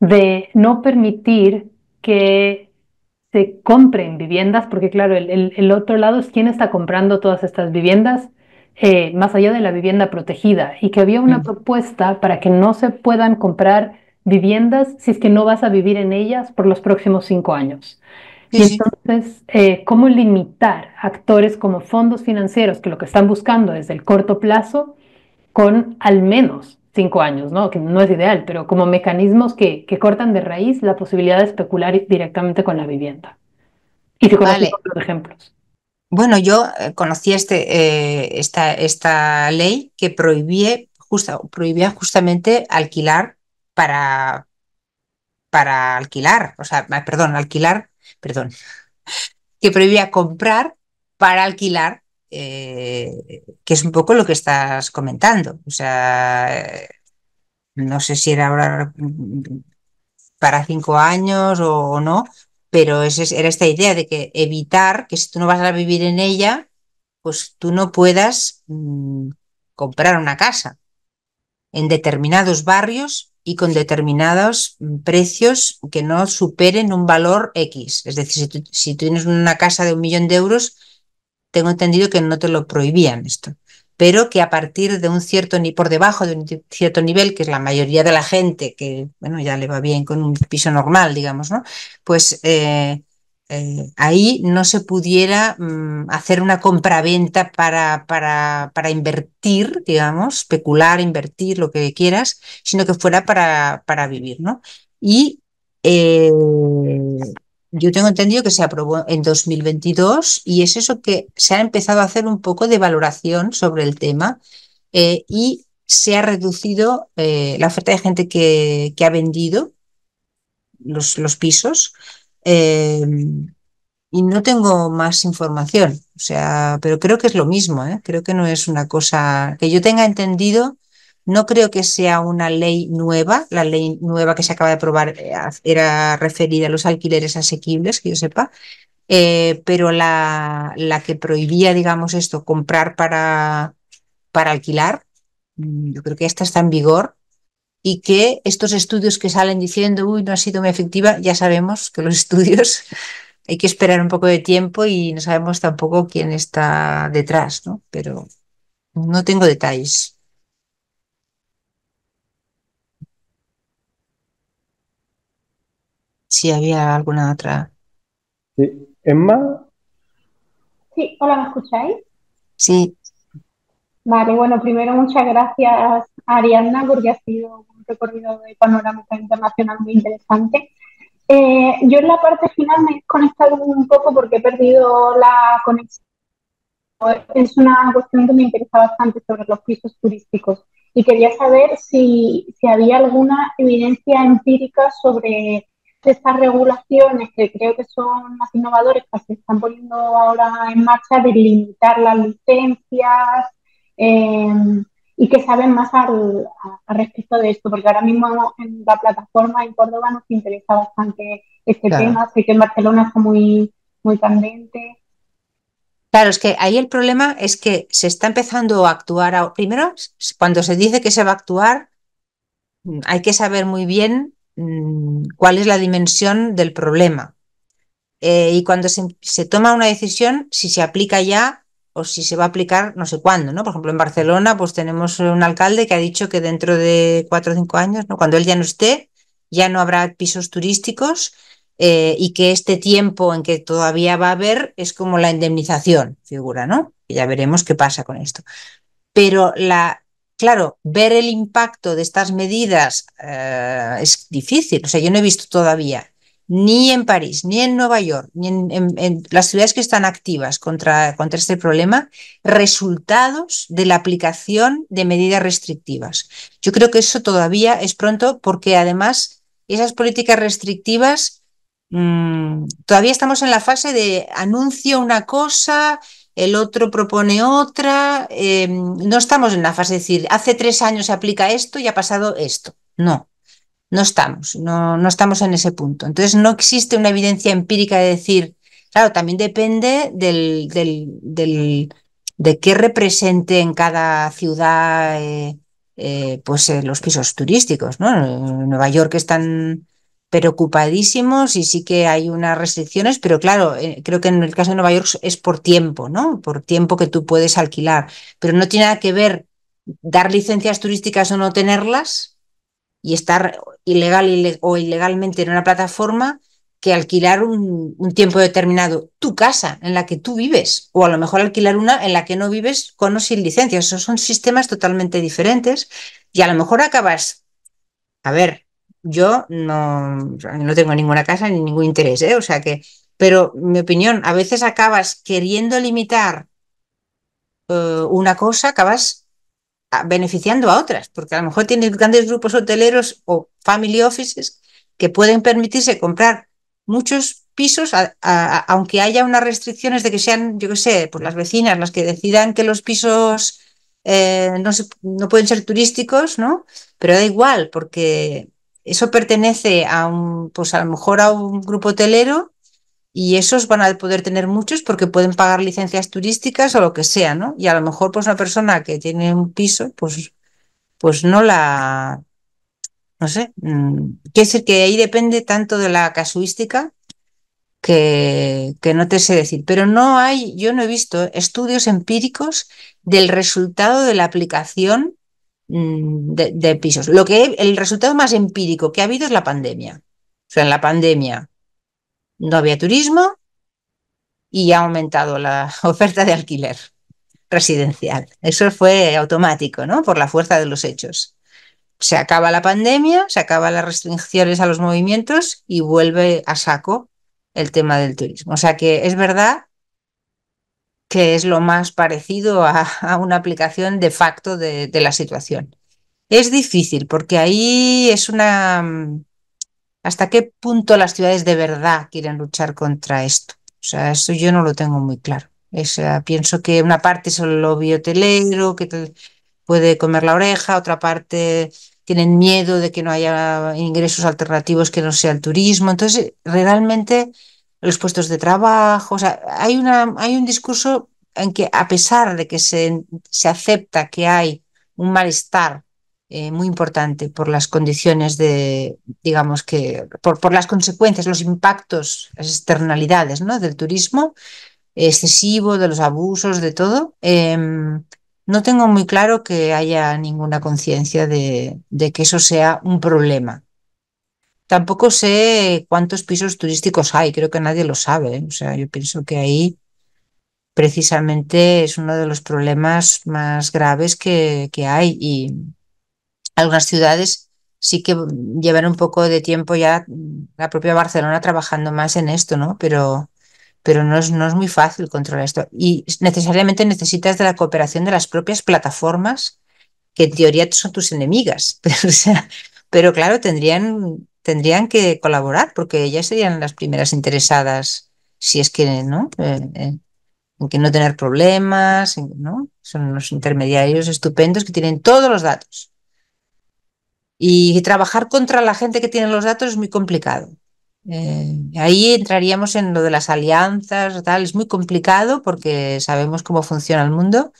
de no permitir que se compren viviendas, porque claro, el, otro lado es quién está comprando todas estas viviendas, eh, más allá de la vivienda protegida, y que había una mm. propuesta para que no se puedan comprar viviendas si es que no vas a vivir en ellas por los próximos cinco años. Y entonces, eh, ¿cómo limitar actores como fondos financieros que lo que están buscando es el corto plazo con al menos cinco años, ¿no? que no es ideal, pero como mecanismos que, cortan de raíz la posibilidad de especular directamente con la vivienda? Y te vale. ejemplos. Bueno, yo eh, conocí este, eh, esta, esta ley que prohibía, justa, prohibía justamente alquilar para, para alquilar, o sea, perdón, alquilar perdón, que prohibía comprar para alquilar, eh, que es un poco lo que estás comentando. O sea, no sé si era ahora para cinco años o, no, pero ese, era esta idea de que evitar que si tú no vas a vivir en ella, pues tú no puedas mm, comprar una casa en determinados barrios y con determinados precios que no superen un valor X. Es decir, si tienes una casa de un millón de euros, tengo entendido que no te lo prohibían esto, pero que a partir de un cierto ni por debajo de un cierto nivel, que es la mayoría de la gente que bueno ya le va bien con un piso normal, digamos, ¿no? Pues eh, eh, ahí no se pudiera mm, hacer una compraventa para, para, para, invertir, digamos, especular, invertir, lo que quieras, sino que fuera para, para vivir, ¿no? Y eh, yo tengo entendido que se aprobó en 2022 y es eso que se ha empezado a hacer un poco de valoración sobre el tema eh, y se ha reducido la oferta de gente que, ha vendido los, los pisos Em, y no tengo más información, o sea, pero creo que es lo mismo, ¿eh? creo que no es una cosa que yo tenga entendido, no creo que sea una ley nueva, la ley nueva que se acaba de aprobar eh, era referida a los alquileres asequibles, que yo sepa, eh, pero la, que prohibía, digamos, esto, comprar para, para alquilar, mm, yo creo que esta está en vigor y que estos estudios que salen diciendo, uy, no ha sido muy efectiva, ya sabemos que los estudios hay que esperar un poco de tiempo y no sabemos tampoco quién está detrás, ¿no? Pero no tengo detalles. Si había alguna otra. Sí. ¿Emma? Sí, hola, ¿me escucháis? Sí. Vale, bueno, primero muchas gracias Arianna porque ha sido recorrido de panorámica internacional muy interesante. Eh, yo en la parte final me he desconectado un poco porque he perdido la conexión. Es una cuestión que me interesa bastante sobre los pisos turísticos y quería saber si, si había alguna evidencia empírica sobre estas regulaciones que creo que son más innovadoras, que se están poniendo ahora en marcha, de limitar las licencias, eh, y que saben más al, respecto de esto, porque ahora mismo en la plataforma en Córdoba nos interesa bastante este tema, sé que en Barcelona está muy, muy candente. Claro, es que ahí el problema es que se está empezando a actuar. primero, cuando se dice que se va a actuar, hay que saber muy bien mm, cuál es la dimensión del problema. Eh, y cuando se, se, toma una decisión, si se aplica ya, o si se va a aplicar no sé cuándo, ¿no? Por ejemplo, en Barcelona, pues tenemos un alcalde que ha dicho que dentro de cuatro o cinco años, ¿no? Cuando él ya no esté, ya no habrá pisos turísticos eh, y que este tiempo en que todavía va a haber es como la indemnización, figura, ¿no? ya veremos qué pasa con esto. Pero la, claro, ver el impacto de estas medidas eh, es difícil. O sea, yo no he visto todavía ni en París, ni en Nueva York, ni en, las ciudades que están activas contra, contra este problema, resultados de la aplicación de medidas restrictivas. Yo creo que eso todavía es pronto porque además esas políticas restrictivas mm, todavía estamos en la fase de anuncio una cosa, el otro propone otra, em, no estamos en la fase de decir, hace tres años se aplica esto y ha pasado esto. No, no estamos, no, no estamos en ese punto. Entonces no existe una evidencia empírica de decir, claro, también depende del, del, de qué represente en cada ciudad eh, eh, pues eh, los pisos turísticos, ¿no? En Nueva York están preocupadísimos y sí que hay unas restricciones, pero claro, creo que en el caso de Nueva York es por tiempo, ¿no? Por tiempo que tú puedes alquilar, pero no tiene nada que ver dar licencias turísticas o no tenerlas y estar ilegal o ilegalmente en una plataforma que alquilar un, tiempo determinado tu casa en la que tú vives o a lo mejor alquilar una en la que no vives con o sin licencia. Esos son sistemas totalmente diferentes y a lo mejor acabas, a ver, yo no, no tengo ninguna casa ni ningún interés, ¿eh? o sea que, pero mi opinión, a veces acabas queriendo limitar eh, una cosa, acabas beneficiando a otras, porque a lo mejor tienen grandes grupos hoteleros o family offices que pueden permitirse comprar muchos pisos, aunque haya unas restricciones de que sean, yo qué sé, pues las vecinas las que decidan que los pisos eh, no, no pueden ser turísticos, ¿no? Pero da igual, porque eso pertenece a un, pues a lo mejor a un grupo hotelero y esos van a poder tener muchos porque pueden pagar licencias turísticas o lo que sea, ¿no? Y a lo mejor pues una persona que tiene un piso, pues, pues no la, no sé, mm, quiere decir que ahí depende tanto de la casuística que, que no te sé decir, pero no hay, yo no he visto estudios empíricos del resultado de la aplicación mm, de, pisos. Lo que el resultado más empírico que ha habido es la pandemia. O sea, en la pandemia no había turismo y ha aumentado la oferta de alquiler residencial. Eso fue automático, ¿no? Por la fuerza de los hechos. Se acaba la pandemia, se acaban las restricciones a los movimientos y vuelve a saco el tema del turismo. O sea que es verdad que es lo más parecido a, una aplicación de facto de la situación. Es difícil porque ahí es una mm, ¿Hasta qué punto las ciudades de verdad quieren luchar contra esto? O sea, eso yo no lo tengo muy claro. O sea, pienso que una parte es el lobby hotelero que puede comer la oreja, otra parte tienen miedo de que no haya ingresos alternativos que no sea el turismo. Entonces, realmente los puestos de trabajo, o sea, hay, una, hay un discurso en que a pesar de que se, se acepta que hay un malestar eh, muy importante por las condiciones de, digamos que, por, por las consecuencias, los impactos, las externalidades ¿no? del turismo excesivo, de los abusos, de todo. Em, no tengo muy claro que haya ninguna conciencia de, de que eso sea un problema. Tampoco sé cuántos pisos turísticos hay, creo que nadie lo sabe. ¿eh? O sea, yo pienso que ahí precisamente es uno de los problemas más graves que, que hay y, algunas ciudades sí que llevan un poco de tiempo ya la propia Barcelona trabajando más en esto, ¿no? Pero, pero no, es, muy fácil controlar esto. Y necesariamente necesitas de la cooperación de las propias plataformas, que en teoría son tus enemigas, pero, claro, tendrían, tendrían que colaborar porque ya serían las primeras interesadas, si es que, ¿no? Eh, que no tener problemas, ¿no? Son unos intermediarios estupendos que tienen todos los datos y trabajar contra la gente que tiene los datos es muy complicado. Eh, ahí entraríamos en lo de las alianzas, tal. Es muy complicado porque sabemos cómo funciona el mundo,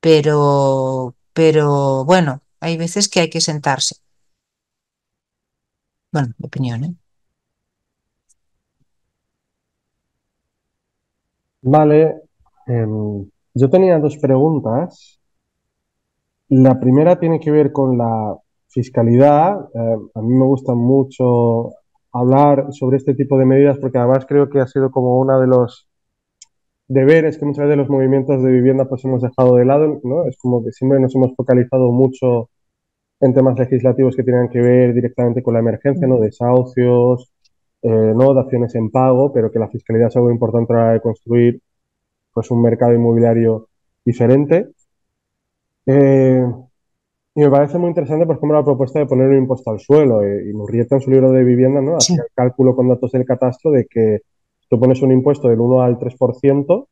pero, pero bueno, hay veces que hay que sentarse. Bueno, opinión, ¿eh? Vale, em, yo tenía dos preguntas. La primera tiene que ver con la fiscalidad, eh, a mí me gusta mucho hablar sobre este tipo de medidas porque además creo que ha sido como uno de los deberes que muchas veces los movimientos de vivienda pues hemos dejado de lado, ¿no? Es como que siempre nos hemos focalizado mucho en temas legislativos que tienen que ver directamente con la emergencia, ¿no? Desahucios, eh, ¿no? Daciones en pago, pero que la fiscalidad es algo importante para construir pues un mercado inmobiliario diferente. Eh, y me parece muy interesante, por ejemplo, la propuesta de poner un impuesto al suelo. Eh, y, Murrieta en su libro de vivienda ¿no? hacía el cálculo con datos del catastro de que tú pones un impuesto del 1 al 3%,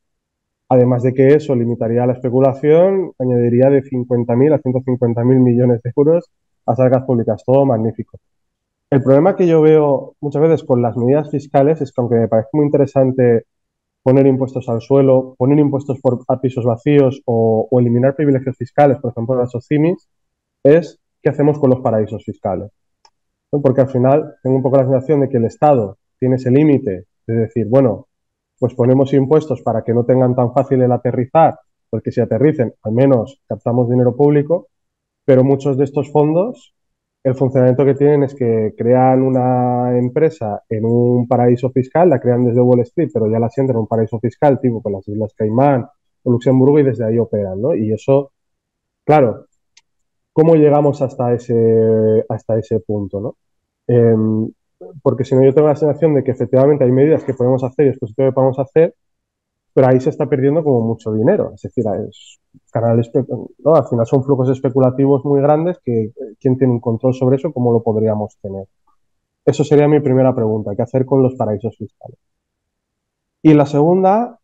además de que eso limitaría la especulación, añadiría de 50.000 a 150.000 millones de euros a salgas públicas. Todo magnífico. El problema que yo veo muchas veces con las medidas fiscales es que aunque me parece muy interesante poner impuestos al suelo, poner impuestos por, a pisos vacíos o, eliminar privilegios fiscales, por ejemplo, las OCIMIS, es qué hacemos con los paraísos fiscales. Porque al final tengo un poco la sensación de que el Estado tiene ese límite de decir, bueno, pues ponemos impuestos para que no tengan tan fácil el aterrizar, porque si aterricen, al menos captamos dinero público, pero muchos de estos fondos, el funcionamiento que tienen es que crean una empresa en un paraíso fiscal, la crean desde Wall Street, pero ya la sienten en un paraíso fiscal, tipo con las Islas Caimán o Luxemburgo, y desde ahí operan, ¿no? Y eso, claro, cómo llegamos hasta ese, hasta ese punto, em, porque si no, yo tengo la sensación de que efectivamente hay medidas que podemos hacer y dispositivos que podemos hacer, pero ahí se está perdiendo como mucho dinero. Es decir, canales, al final son flujos especulativos muy grandes que quién tiene un control sobre eso, cómo lo podríamos tener. Eso sería mi primera pregunta, ¿qué hacer con los paraísos fiscales? Y la segunda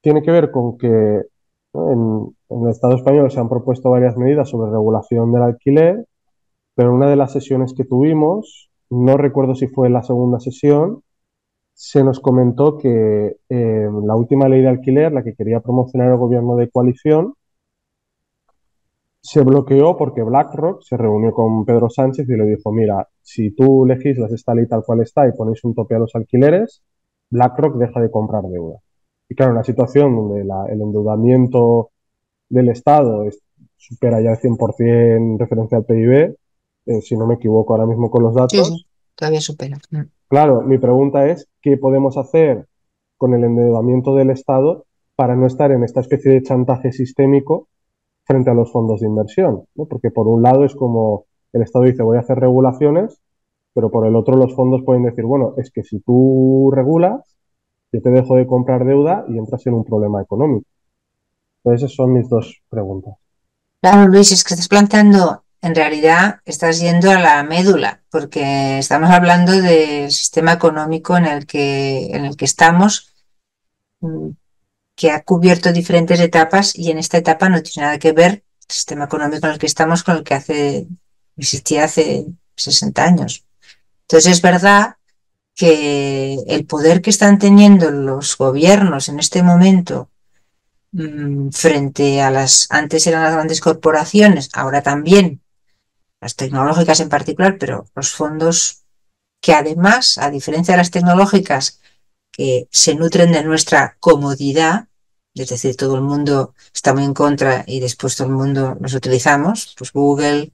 tiene que ver con que en el Estado español se han propuesto varias medidas sobre regulación del alquiler, pero en una de las sesiones que tuvimos, no recuerdo si fue la segunda sesión, se nos comentó que em, la última ley de alquiler, la que quería promocionar el gobierno de coalición, se bloqueó porque BlackRock se reunió con Pedro Sánchez y le dijo, mira, si tú legislas esta ley tal cual está y ponéis un tope a los alquileres, BlackRock deja de comprar deuda. Y claro, una situación donde el endeudamiento del Estado supera ya el 100% referencia al PIB, eh, si no me equivoco ahora mismo con los datos. Sí, todavía supera. Mm. Claro, mi pregunta es, ¿qué podemos hacer con el endeudamiento del Estado para no estar en esta especie de chantaje sistémico frente a los fondos de inversión? Porque por un lado es como el Estado dice voy a hacer regulaciones, pero por el otro los fondos pueden decir, bueno, es que si tú regulas, yo te dejo de comprar deuda y entras en un problema económico esas son mis dos preguntas. Claro, Luis, es que estás planteando, en realidad estás yendo a la médula, porque estamos hablando del sistema económico en el que, en el que estamos, mm, que ha cubierto diferentes etapas y en esta etapa no tiene nada que ver el sistema económico en el que estamos con el que hace, existía hace 60 años. Entonces es verdad que el poder que están teniendo los gobiernos en este momento Mm, frente a las, antes eran las grandes corporaciones, ahora también, las tecnológicas en particular, pero los fondos que además, a diferencia de las tecnológicas, que se nutren de nuestra comodidad, es decir, todo el mundo está muy en contra y después todo el mundo los utilizamos, pues Google,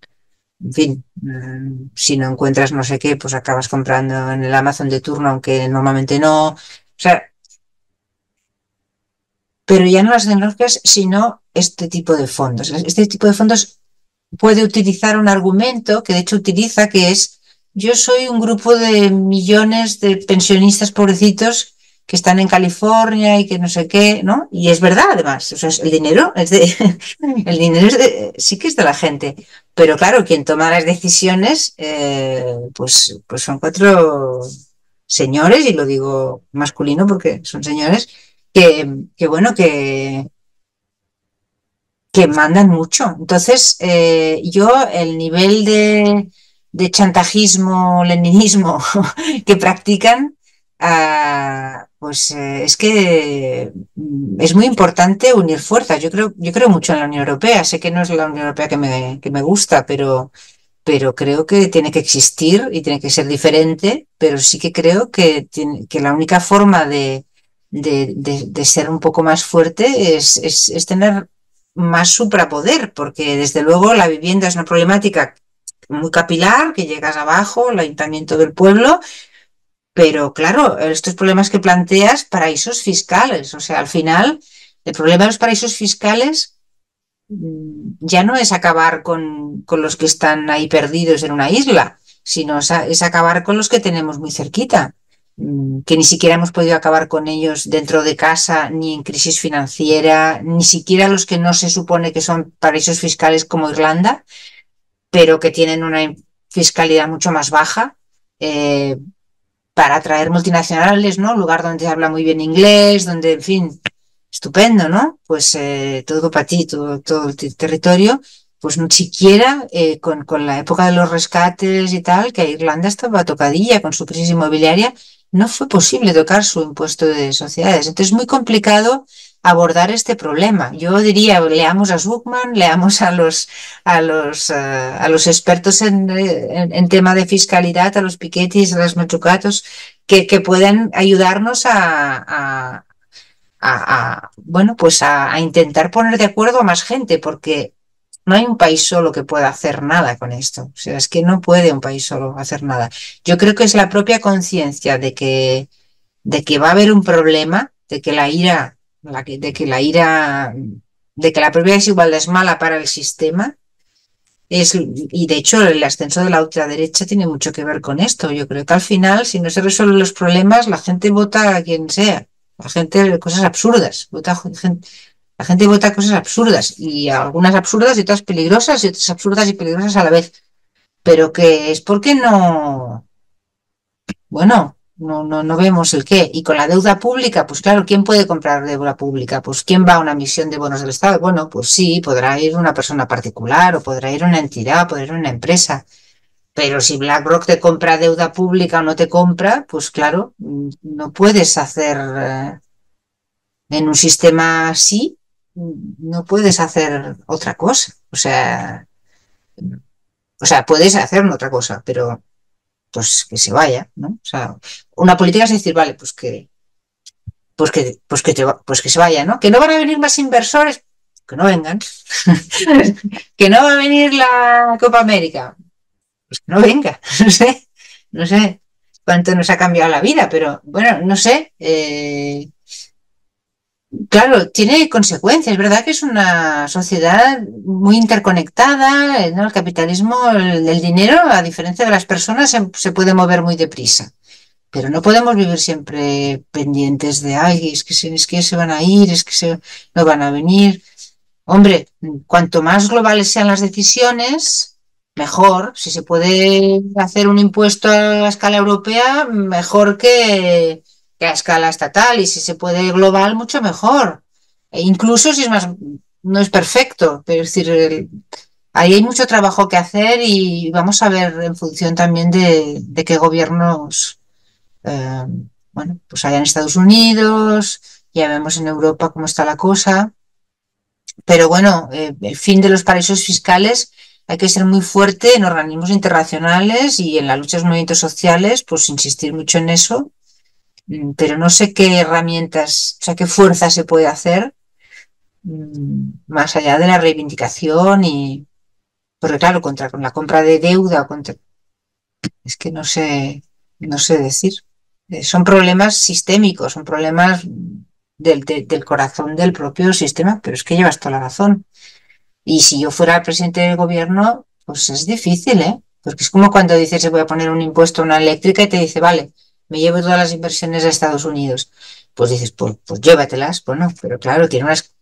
en fin, mm, si no encuentras no sé qué, pues acabas comprando en el Amazon de turno, aunque normalmente no. O sea, pero ya no las tecnologías, sino este tipo de fondos. Este tipo de fondos puede utilizar un argumento que de hecho utiliza, que es yo soy un grupo de millones de pensionistas pobrecitos que están en California y que no sé qué, ¿no? Y es verdad, además, o sea, el dinero es el dinero sí que es de la gente, pero claro, quien toma las decisiones, eh, pues, pues son cuatro señores, y lo digo masculino porque son señores, que, bueno, que, que mandan mucho. Entonces, eh, yo el nivel de, de, chantajismo, leninismo que practican, ah, pues eh, es que mm, es muy importante unir fuerzas. Yo creo, yo creo mucho en la Unión Europea. Sé que no es la Unión Europea que me, que me gusta, pero, pero creo que tiene que existir y tiene que ser diferente, pero sí que creo que, tiene, que la única forma de, de, de, de ser un poco más fuerte es, es, es tener más suprapoder, porque desde luego la vivienda es una problemática muy capilar, que llegas abajo, el ayuntamiento del pueblo, pero claro, estos problemas que planteas, paraísos fiscales, o sea, al final, el problema de los paraísos fiscales mm, ya no es acabar con, con los que están ahí perdidos en una isla, sino es acabar con los que tenemos muy cerquita. Mm, que ni siquiera hemos podido acabar con ellos dentro de casa, ni en crisis financiera, ni siquiera los que no se supone que son paraísos fiscales como Irlanda, pero que tienen una fiscalidad mucho más baja eh, para atraer multinacionales, ¿no? Lugar donde se habla muy bien inglés, donde, en fin, estupendo, ¿no? Pues eh, todo para ti, todo, el territorio, pues ni siquiera eh, con, con, la época de los rescates y tal, que Irlanda estaba tocadilla con su crisis inmobiliaria, no fue posible tocar su impuesto de sociedades. Entonces es muy complicado abordar este problema. Yo diría, leamos a Zuckman, leamos a los, a los, eh, a, los expertos eh, en, en, tema de fiscalidad, a los piquetis, a los machucatos, que, que puedan ayudarnos a, a, a bueno, pues a intentar poner de acuerdo a más gente, porque no hay un país solo que pueda hacer nada con esto. O sea, es que no puede un país solo hacer nada. Yo creo que es la propia conciencia de que, de que va a haber un problema, de que la ira, de que la ira, de que la propia desigualdad es mala para el sistema. Es, y de hecho, el ascenso de la ultraderecha tiene mucho que ver con esto. Yo creo que al final, si no se resuelven los problemas, la gente vota a quien sea. La gente, cosas absurdas. Vota gente, la gente vota cosas absurdas y algunas absurdas y otras peligrosas y otras absurdas y peligrosas a la vez. Pero que es porque no, bueno, no, no, no vemos el qué. Y con la deuda pública, pues claro, ¿quién puede comprar deuda pública? Pues ¿quién va a una misión de bonos del Estado? Bueno, pues sí, podrá ir una persona particular o podrá ir una entidad, podrá ir una empresa. Pero si BlackRock te compra deuda pública o no te compra, pues claro, mm, no puedes hacer eh, en un sistema así no puedes hacer otra cosa. O sea, o sea, puedes hacer otra cosa, pero pues que se vaya, ¿no? O sea, una política es decir, vale, pues que pues que pues que te, pues que se vaya, ¿no? Que no van a venir más inversores, que no vengan. que no va a venir la Copa América. Pues que no venga, no sé. No sé cuánto nos ha cambiado la vida, pero bueno, no sé. Eh, Claro, tiene consecuencias. Es verdad que es una sociedad muy interconectada. Eh, el capitalismo, el, dinero, a diferencia de las personas, em, se, puede mover muy deprisa. Pero no podemos vivir siempre pendientes de, ay, es que, se, es que van a ir, es que se, no van a venir. Hombre, cuanto más globales sean las decisiones, mejor. Si se puede hacer un impuesto a escala europea, mejor que, que a escala estatal y si se puede global, mucho mejor. E incluso si es más, no es perfecto, pero es decir, ahí hay mucho trabajo que hacer y vamos a ver en función también de, qué gobiernos, eh, bueno, pues allá en Estados Unidos, ya vemos en Europa cómo está la cosa. Pero bueno, eh, el fin de los paraísos fiscales hay que ser muy fuerte en organismos internacionales y en la lucha de los movimientos sociales, pues insistir mucho en eso Mm, pero no sé qué herramientas, o sea, qué fuerza se puede hacer mm, más allá de la reivindicación y porque claro, contra con la compra de deuda contra es que no sé no sé decir. Eh, son problemas sistémicos, son problemas del, del corazón del propio sistema, pero es que llevas toda la razón. Y si yo fuera presidente del gobierno, pues es difícil, ¿eh? Porque es como cuando dices, voy a poner un impuesto a una eléctrica y te dice, vale, me llevo todas las inversiones a Estados Unidos. Pues dices, pues, pues llévatelas, bueno, pues pero claro, tiene unas,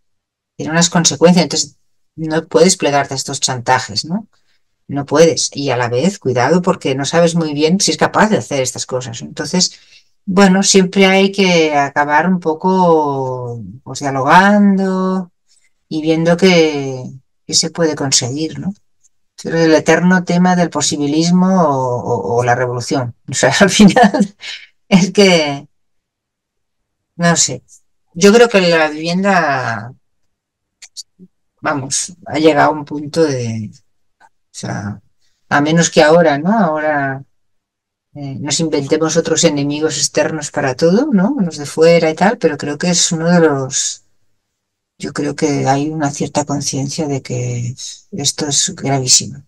tiene unas consecuencias, entonces no puedes plegarte a estos chantajes, ¿no? No puedes. Y a la vez, cuidado, porque no sabes muy bien si es capaz de hacer estas cosas. Entonces, bueno, siempre hay que acabar un poco pues, dialogando y viendo que qué se puede conseguir, ¿no? el eterno tema del posibilismo o, la revolución. O sea, al final es que, no sé, yo creo que la vivienda, vamos, ha llegado a un punto de, o sea, a menos que ahora, ¿no? Ahora eh, nos inventemos otros enemigos externos para todo, ¿no? Los de fuera y tal, pero creo que es uno de los yo creo que hay una cierta conciencia de que esto es gravísimo.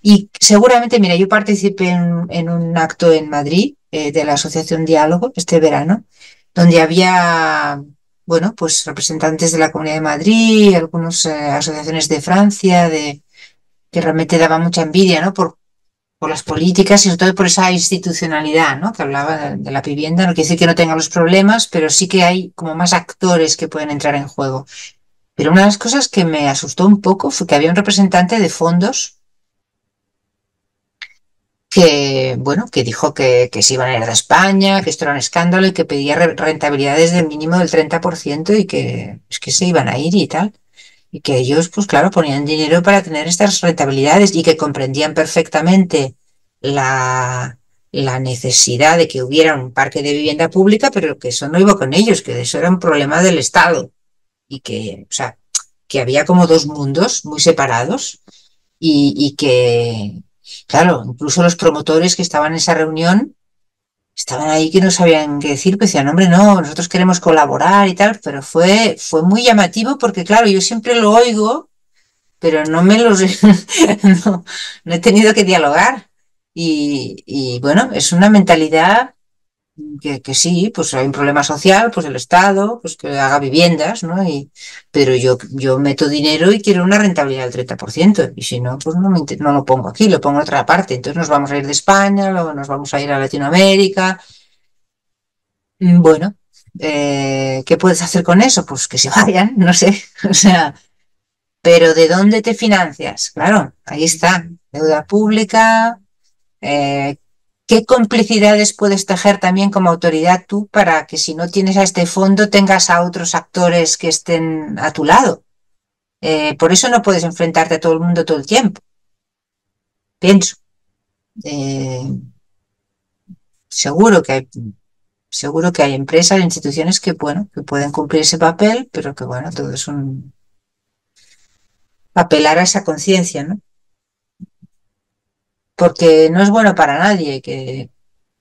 Y seguramente, mira, yo participé en, un acto en Madrid eh, de la Asociación Diálogo este verano, donde había, bueno, pues representantes de la Comunidad de Madrid, algunas eh, asociaciones de Francia, de que realmente daba mucha envidia, ¿no? Por, por las políticas y sobre todo por esa institucionalidad, ¿no? Que hablaba de, la vivienda, no quiere decir que no tenga los problemas, pero sí que hay como más actores que pueden entrar en juego. Pero una de las cosas que me asustó un poco fue que había un representante de fondos que, bueno, que dijo que, se iban a ir a España, que esto era un escándalo y que pedía rentabilidades del mínimo del 30% y que es que se iban a ir y tal y que ellos, pues claro, ponían dinero para tener estas rentabilidades y que comprendían perfectamente la, la necesidad de que hubiera un parque de vivienda pública, pero que eso no iba con ellos, que eso era un problema del Estado y que, o sea, que había como dos mundos muy separados y, y que, claro, incluso los promotores que estaban en esa reunión estaban ahí que no sabían qué decir, pues decían, hombre, no, nosotros queremos colaborar y tal, pero fue, fue muy llamativo porque, claro, yo siempre lo oigo, pero no me los, no, no, he tenido que dialogar. Y, y bueno, es una mentalidad que, que, sí, pues hay un problema social, pues el Estado, pues que haga viviendas, ¿no? Y, pero yo, yo meto dinero y quiero una rentabilidad del 30%, y si no, pues no, me, no lo pongo aquí, lo pongo en otra parte. Entonces nos vamos a ir de España, luego nos vamos a ir a Latinoamérica. Bueno, eh, ¿qué puedes hacer con eso? Pues que se vayan, no sé, o sea, pero ¿de dónde te financias? Claro, ahí está, deuda pública, eh, ¿Qué complicidades puedes tejer también como autoridad tú para que si no tienes a este fondo tengas a otros actores que estén a tu lado? Eh, por eso no puedes enfrentarte a todo el mundo todo el tiempo. Pienso. Eh, seguro que hay seguro que hay empresas, e instituciones que bueno, que pueden cumplir ese papel, pero que bueno, todo es un apelar a esa conciencia, ¿no? porque no es bueno para nadie que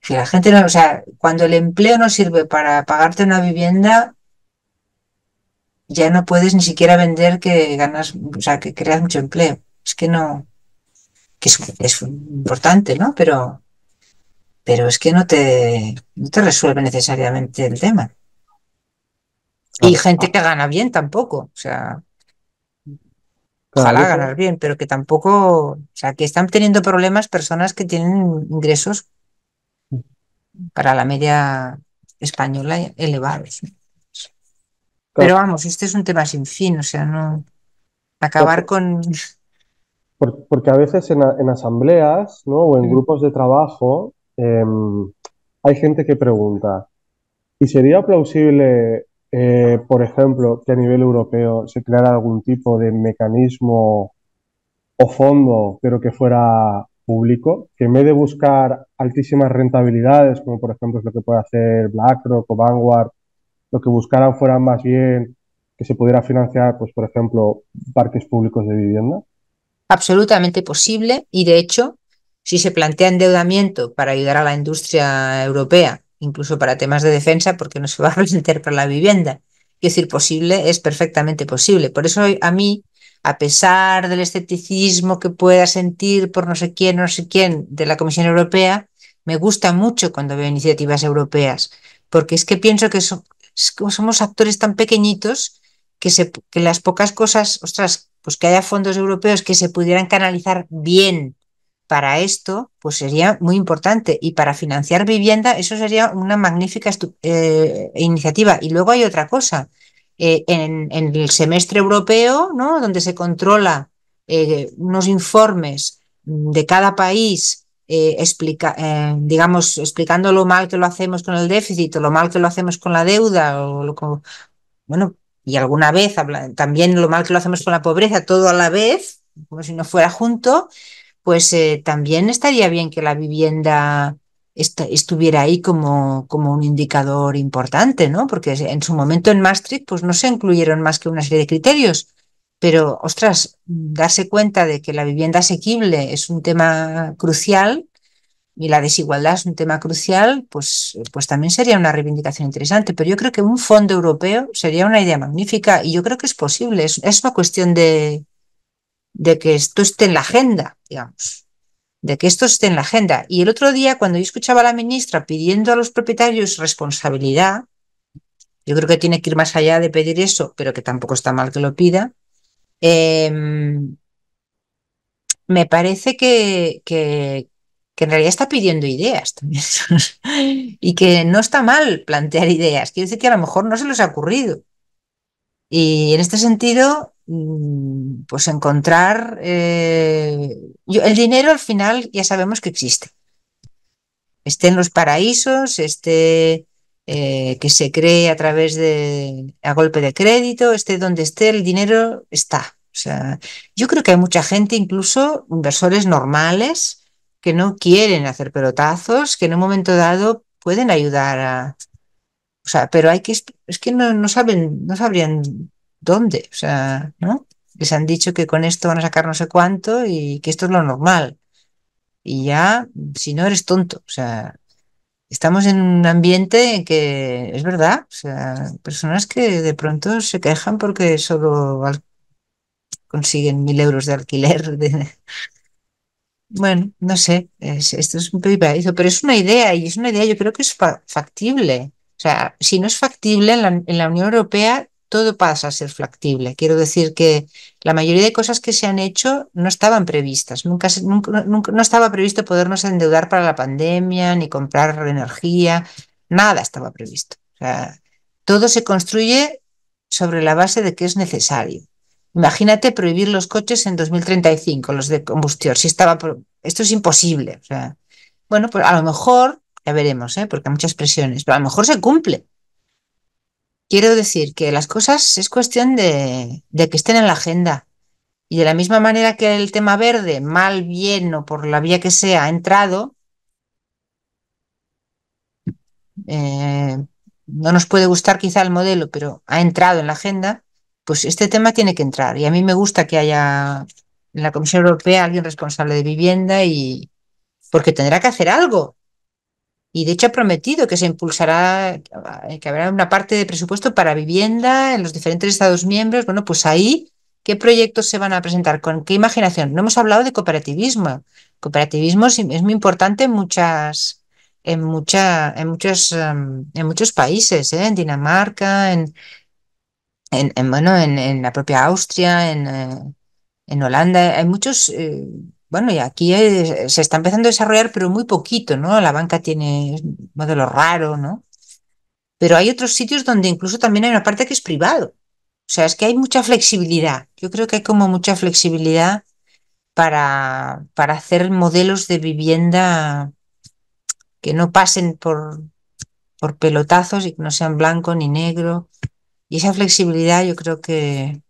que la gente no, o sea, cuando el empleo no sirve para pagarte una vivienda, ya no puedes ni siquiera vender que ganas, o sea, que creas mucho empleo. Es que no, que es, es importante, ¿no? Pero, pero es que no te, no te resuelve necesariamente el tema. Y gente que gana bien tampoco, o sea. Ojalá ganar bien, pero que tampoco, o sea, que están teniendo problemas personas que tienen ingresos para la media española elevados. Pero vamos, este es un tema sin fin, o sea, no acabar con... Porque a veces en, asambleas o en grupos de trabajo em, hay gente que pregunta, ¿y sería plausible eh, por ejemplo, que a nivel europeo se creara algún tipo de mecanismo o fondo, pero que fuera público, que en vez de buscar altísimas rentabilidades, como por ejemplo es lo que puede hacer BlackRock o Vanguard, lo que buscaran fuera más bien que se pudiera financiar, pues por ejemplo, parques públicos de vivienda? Absolutamente posible y de hecho, si se plantea endeudamiento para ayudar a la industria europea incluso para temas de defensa, porque no se va a presentar para la vivienda. Y decir, posible es perfectamente posible. Por eso a mí, a pesar del escepticismo que pueda sentir por no sé quién, no sé quién de la Comisión Europea, me gusta mucho cuando veo iniciativas europeas, porque es que pienso que somos actores tan pequeñitos que, se, que las pocas cosas, ostras, pues que haya fondos europeos que se pudieran canalizar bien para esto, pues sería muy importante. Y para financiar vivienda, eso sería una magnífica eh, iniciativa. Y luego hay otra cosa. Eh, en, el semestre europeo, ¿no? donde se controla eh, unos informes de cada país, explica, digamos, explicando lo mal que lo hacemos con el déficit lo mal que lo hacemos con la deuda, o lo, bueno, y alguna vez también lo mal que lo hacemos con la pobreza, todo a la vez, como si no fuera junto, pues eh, también estaría bien que la vivienda estuviera ahí como, como un indicador importante, ¿no? Porque en su momento en Maastricht pues no se incluyeron más que una serie de criterios, pero ostras, darse cuenta de que la vivienda asequible es un tema crucial y la desigualdad es un tema crucial, pues, pues también sería una reivindicación interesante. Pero yo creo que un fondo europeo sería una idea magnífica y yo creo que es posible. es una cuestión de, de que esto esté en la agenda, digamos, de que esto esté en la agenda. Y el otro día, cuando yo escuchaba a la ministra pidiendo a los propietarios responsabilidad, yo creo que tiene que ir más allá de pedir eso, pero que tampoco está mal que lo pida, em, me parece que, en realidad está pidiendo ideas también. y que no está mal plantear ideas. Quiere decir que a lo mejor no se les ha ocurrido. Y en este sentido, Mm, pues encontrar eh, el dinero al final ya sabemos que existe esté en los paraísos esté eh, que se cree a través de a golpe de crédito esté donde esté el dinero está o sea yo creo que hay mucha gente incluso inversores normales que no quieren hacer pelotazos que en un momento dado pueden ayudar a o sea pero hay que es que no saben no sabrían ¿dónde? O sea, ¿no? Les han dicho que con esto van a sacar no sé cuánto y que esto es lo normal. Y ya, si no eres tonto, o sea, estamos en un ambiente que es verdad, o sea, personas que de pronto se quejan porque solo consiguen mil euros de alquiler. De... Bueno, no sé, esto es un pero es una idea y es una idea, yo creo que es factible. O sea, si no es factible en la Unión Europea, todo pasa a ser factible. Quiero decir que la mayoría de cosas que se han hecho no estaban previstas. Nunca, no estaba previsto podernos endeudar para la pandemia, ni comprar energía, nada estaba previsto. todo se construye sobre la base de que es necesario. Imagínate prohibir los coches en 2035, los de combustión. Si estaba, esto es imposible. bueno, pues a lo mejor, ya veremos, ¿eh? porque hay muchas presiones, pero a lo mejor se cumple. Quiero decir que las cosas es cuestión de, que estén en la agenda. Y de la misma manera que el tema verde, mal, bien o por la vía que sea, ha entrado, eh, no nos puede gustar quizá el modelo, pero ha entrado en la agenda, pues este tema tiene que entrar. Y a mí me gusta que haya en la Comisión Europea alguien responsable de vivienda y porque tendrá que hacer algo. Y de hecho ha prometido que se impulsará, que habrá una parte de presupuesto para vivienda en los diferentes Estados miembros. Bueno, pues ahí, ¿qué proyectos se van a presentar? ¿Con qué imaginación? No hemos hablado de cooperativismo. Cooperativismo es muy importante en muchas, en mucha, en muchos, em, en muchos países, ¿eh? en Dinamarca, en, en, bueno, en, la propia Austria, en, eh, Holanda. Hay muchos eh, bueno, y aquí se está empezando a desarrollar, pero muy poquito, ¿no? La banca tiene modelos raro, ¿no? Pero hay otros sitios donde incluso también hay una parte que es privado. O sea, es que hay mucha flexibilidad. Yo creo que hay como mucha flexibilidad para, para hacer modelos de vivienda que no pasen por, por pelotazos y que no sean blanco ni negro. Y esa flexibilidad yo creo que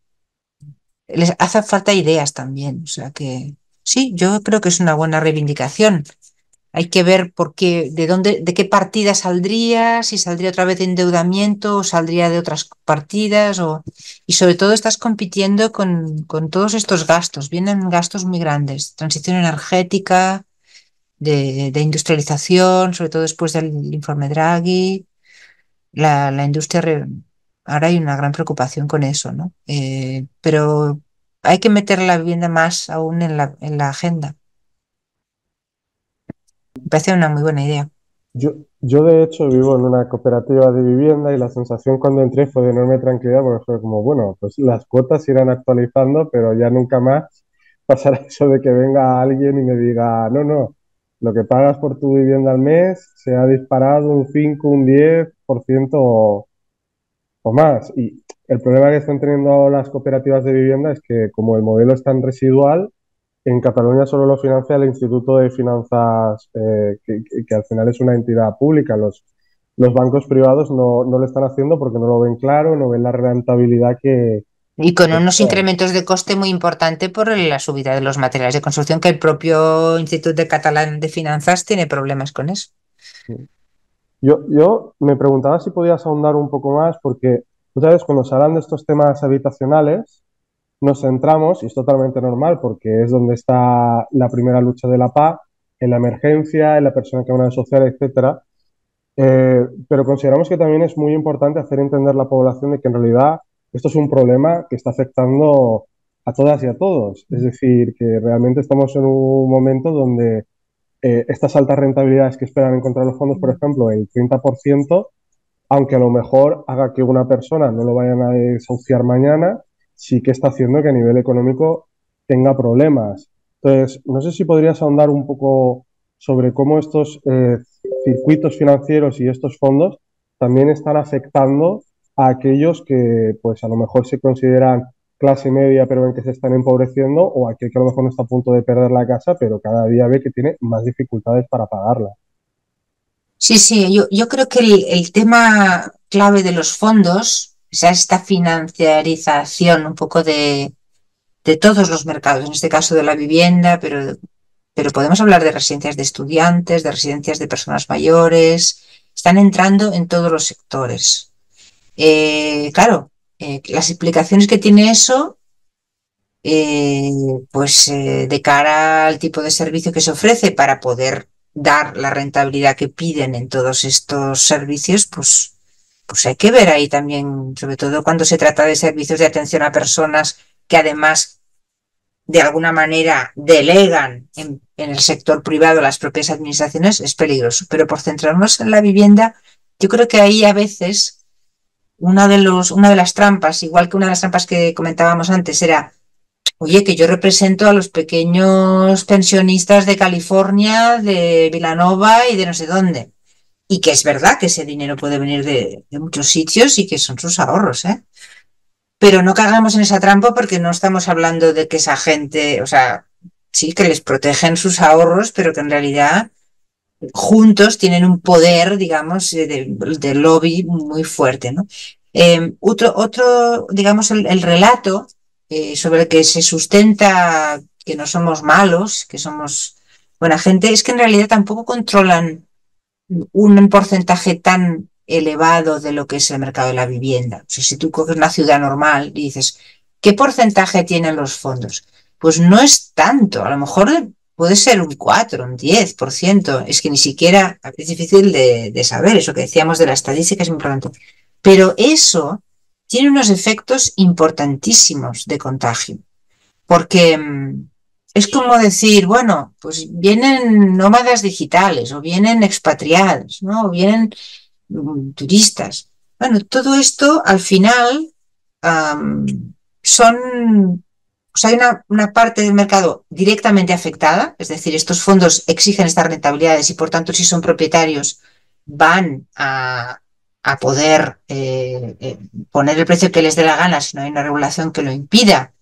les hace falta ideas también. O sea, que, Sí, yo creo que es una buena reivindicación. Hay que ver por qué, de dónde, de qué partida saldría, si saldría otra vez de endeudamiento o saldría de otras partidas, o, y sobre todo estás compitiendo con, con todos estos gastos. Vienen gastos muy grandes, transición energética, de, industrialización, sobre todo después del informe Draghi, la, industria ahora hay una gran preocupación con eso, ¿no? Eh, pero hay que meter la vivienda más aún en la, en la agenda. Me parece una muy buena idea. Yo, yo de hecho vivo en una cooperativa de vivienda y la sensación cuando entré fue de enorme tranquilidad porque fue como, bueno, pues las cuotas irán actualizando, pero ya nunca más pasará eso de que venga alguien y me diga, no, no, lo que pagas por tu vivienda al mes se ha disparado un 5, un 10% o, o más. Y, el problema que están teniendo las cooperativas de vivienda es que como el modelo es tan residual, en Cataluña solo lo financia el Instituto de Finanzas, eh, que, al final es una entidad pública. Los, bancos privados no, lo están haciendo porque no lo ven claro, no ven la rentabilidad que... Y con unos incrementos de coste muy importante por la subida de los materiales de construcción, que el propio Instituto de Catalán de Finanzas tiene problemas con eso. Yo, yo me preguntaba si podías ahondar un poco más, porque Muchas cuando se hablan de estos temas habitacionales, nos centramos, y es totalmente normal porque es donde está la primera lucha de la paz, en la emergencia, en la persona que a social, etc. Eh, pero consideramos que también es muy importante hacer entender a la población de que en realidad esto es un problema que está afectando a todas y a todos. Es decir, que realmente estamos en un momento donde eh, estas altas rentabilidades que esperan encontrar los fondos, por ejemplo, el 30%, aunque a lo mejor haga que una persona no lo vayan a desahuciar mañana, sí que está haciendo que a nivel económico tenga problemas. Entonces, no sé si podrías ahondar un poco sobre cómo estos eh, circuitos financieros y estos fondos también están afectando a aquellos que, pues, a lo mejor se consideran clase media, pero en que se están empobreciendo, o aquel que a lo mejor no está a punto de perder la casa, pero cada día ve que tiene más dificultades para pagarla. Sí, sí, yo, yo creo que el, tema clave de los fondos, o sea, esta financiarización un poco de, de todos los mercados, en este caso de la vivienda, pero, pero podemos hablar de residencias de estudiantes, de residencias de personas mayores, están entrando en todos los sectores. Eh, claro, eh, las implicaciones que tiene eso, eh, pues eh, de cara al tipo de servicio que se ofrece para poder dar la rentabilidad que piden en todos estos servicios, pues, pues hay que ver ahí también, sobre todo cuando se trata de servicios de atención a personas que además de alguna manera delegan en, el sector privado las propias administraciones, es peligroso. Pero por centrarnos en la vivienda, yo creo que ahí a veces una de, los, una de las trampas, igual que una de las trampas que comentábamos antes, era oye, que yo represento a los pequeños pensionistas de California, de Vilanova y de no sé dónde. Y que es verdad que ese dinero puede venir de, muchos sitios y que son sus ahorros, ¿eh? Pero no cagamos en esa trampa porque no estamos hablando de que esa gente, o sea, sí, que les protegen sus ahorros, pero que en realidad eh, juntos tienen un poder, digamos, eh, de, lobby muy fuerte, ¿no? Eh, otro, otro, digamos, el relato sobre el que se sustenta que no somos malos, que somos buena gente, es que en realidad tampoco controlan un porcentaje tan elevado de lo que es el mercado de la vivienda. si tú coges una ciudad normal y dices, ¿qué porcentaje tienen los fondos? Pues no es tanto, a lo mejor puede ser un 4, un 10%, es que ni siquiera es difícil de, saber, eso que decíamos de la estadística es importante. Pero eso tiene unos efectos importantísimos de contagio, porque mm, es como decir, bueno, pues vienen nómadas digitales o vienen expatriados, ¿no? O vienen mm, turistas. Bueno, todo esto al final son o pues sea, hay una, parte del mercado directamente afectada, es decir, estos fondos exigen estas rentabilidades y por tanto si son propietarios van a, a poder eh, eh, poner el precio que les dé la gana si no hay una regulación que lo impida,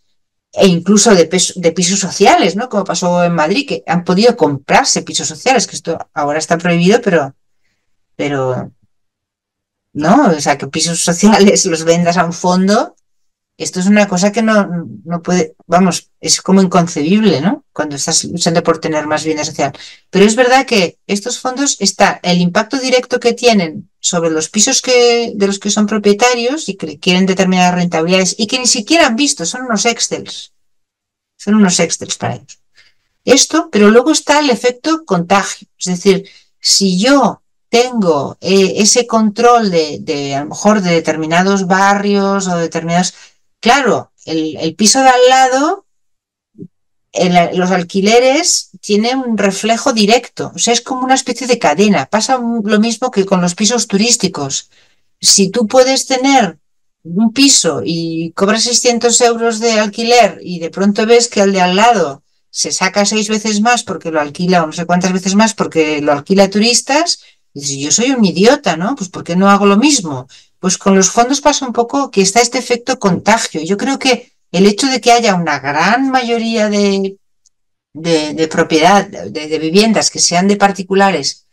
e incluso de, de pisos sociales, ¿no? Como pasó en Madrid, que han podido comprarse pisos sociales, que esto ahora está prohibido, pero, pero, ¿no? O sea, que pisos sociales los vendas a un fondo esto es una cosa que no, no puede, vamos, es como inconcebible, ¿no? Cuando estás luchando por tener más bienes social. Pero es verdad que estos fondos está el impacto directo que tienen sobre los pisos que, de los que son propietarios y que quieren determinadas rentabilidades y que ni siquiera han visto, son unos excels. Son unos excels para ellos. Esto, pero luego está el efecto contagio. Es decir, si yo tengo eh, ese control de, de, a lo mejor, de determinados barrios o determinados claro, el, piso de al lado, los alquileres tienen un reflejo directo, o sea, es como una especie de cadena. Pasa lo mismo que con los pisos turísticos. Si tú puedes tener un piso y cobras 600 euros de alquiler y de pronto ves que el de al lado se saca seis veces más porque lo alquila o no sé cuántas veces más porque lo alquila a turistas, y dices, yo soy un idiota, ¿no? Pues ¿por qué no hago lo mismo? Pues con los fondos pasa un poco que está este efecto contagio. Yo creo que el hecho de que haya una gran mayoría de, de, propiedad, de, viviendas que sean de particulares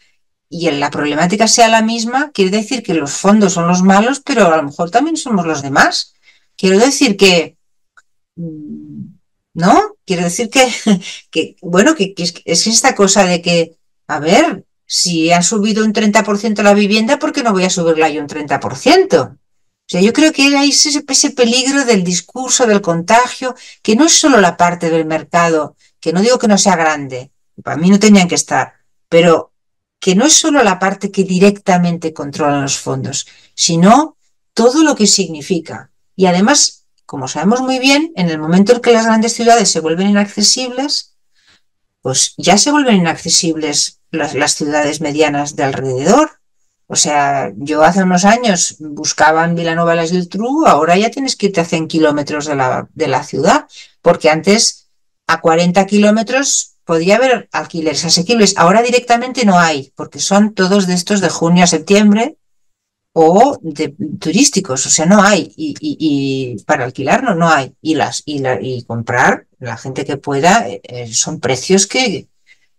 y en la problemática sea la misma, quiere decir que los fondos son los malos, pero a lo mejor también somos los demás. Quiero decir que, mm, ¿no? Quiero decir que, que bueno, que, que es esta cosa de que, a ver, si han subido un 30% la vivienda, ¿por qué no voy a subirla yo un 30%? O sea, yo creo que hay ese, peligro del discurso, del contagio, que no es solo la parte del mercado, que no digo que no sea grande, para mí no tenían que estar, pero que no es solo la parte que directamente controla los fondos, sino todo lo que significa. Y además, como sabemos muy bien, en el momento en que las grandes ciudades se vuelven inaccesibles, pues ya se vuelven inaccesibles las, ciudades medianas de alrededor. O sea, yo hace unos años buscaban en Vilanova las ahora ya tienes que irte a 100 kilómetros de la, de la ciudad, porque antes a 40 kilómetros podía haber alquileres asequibles. Ahora directamente no hay, porque son todos de estos de junio a septiembre o de turísticos, o sea, no hay. Y, y, para alquilar no, no hay. Y, las, y, y comprar, la gente que pueda, eh, eh, son precios que,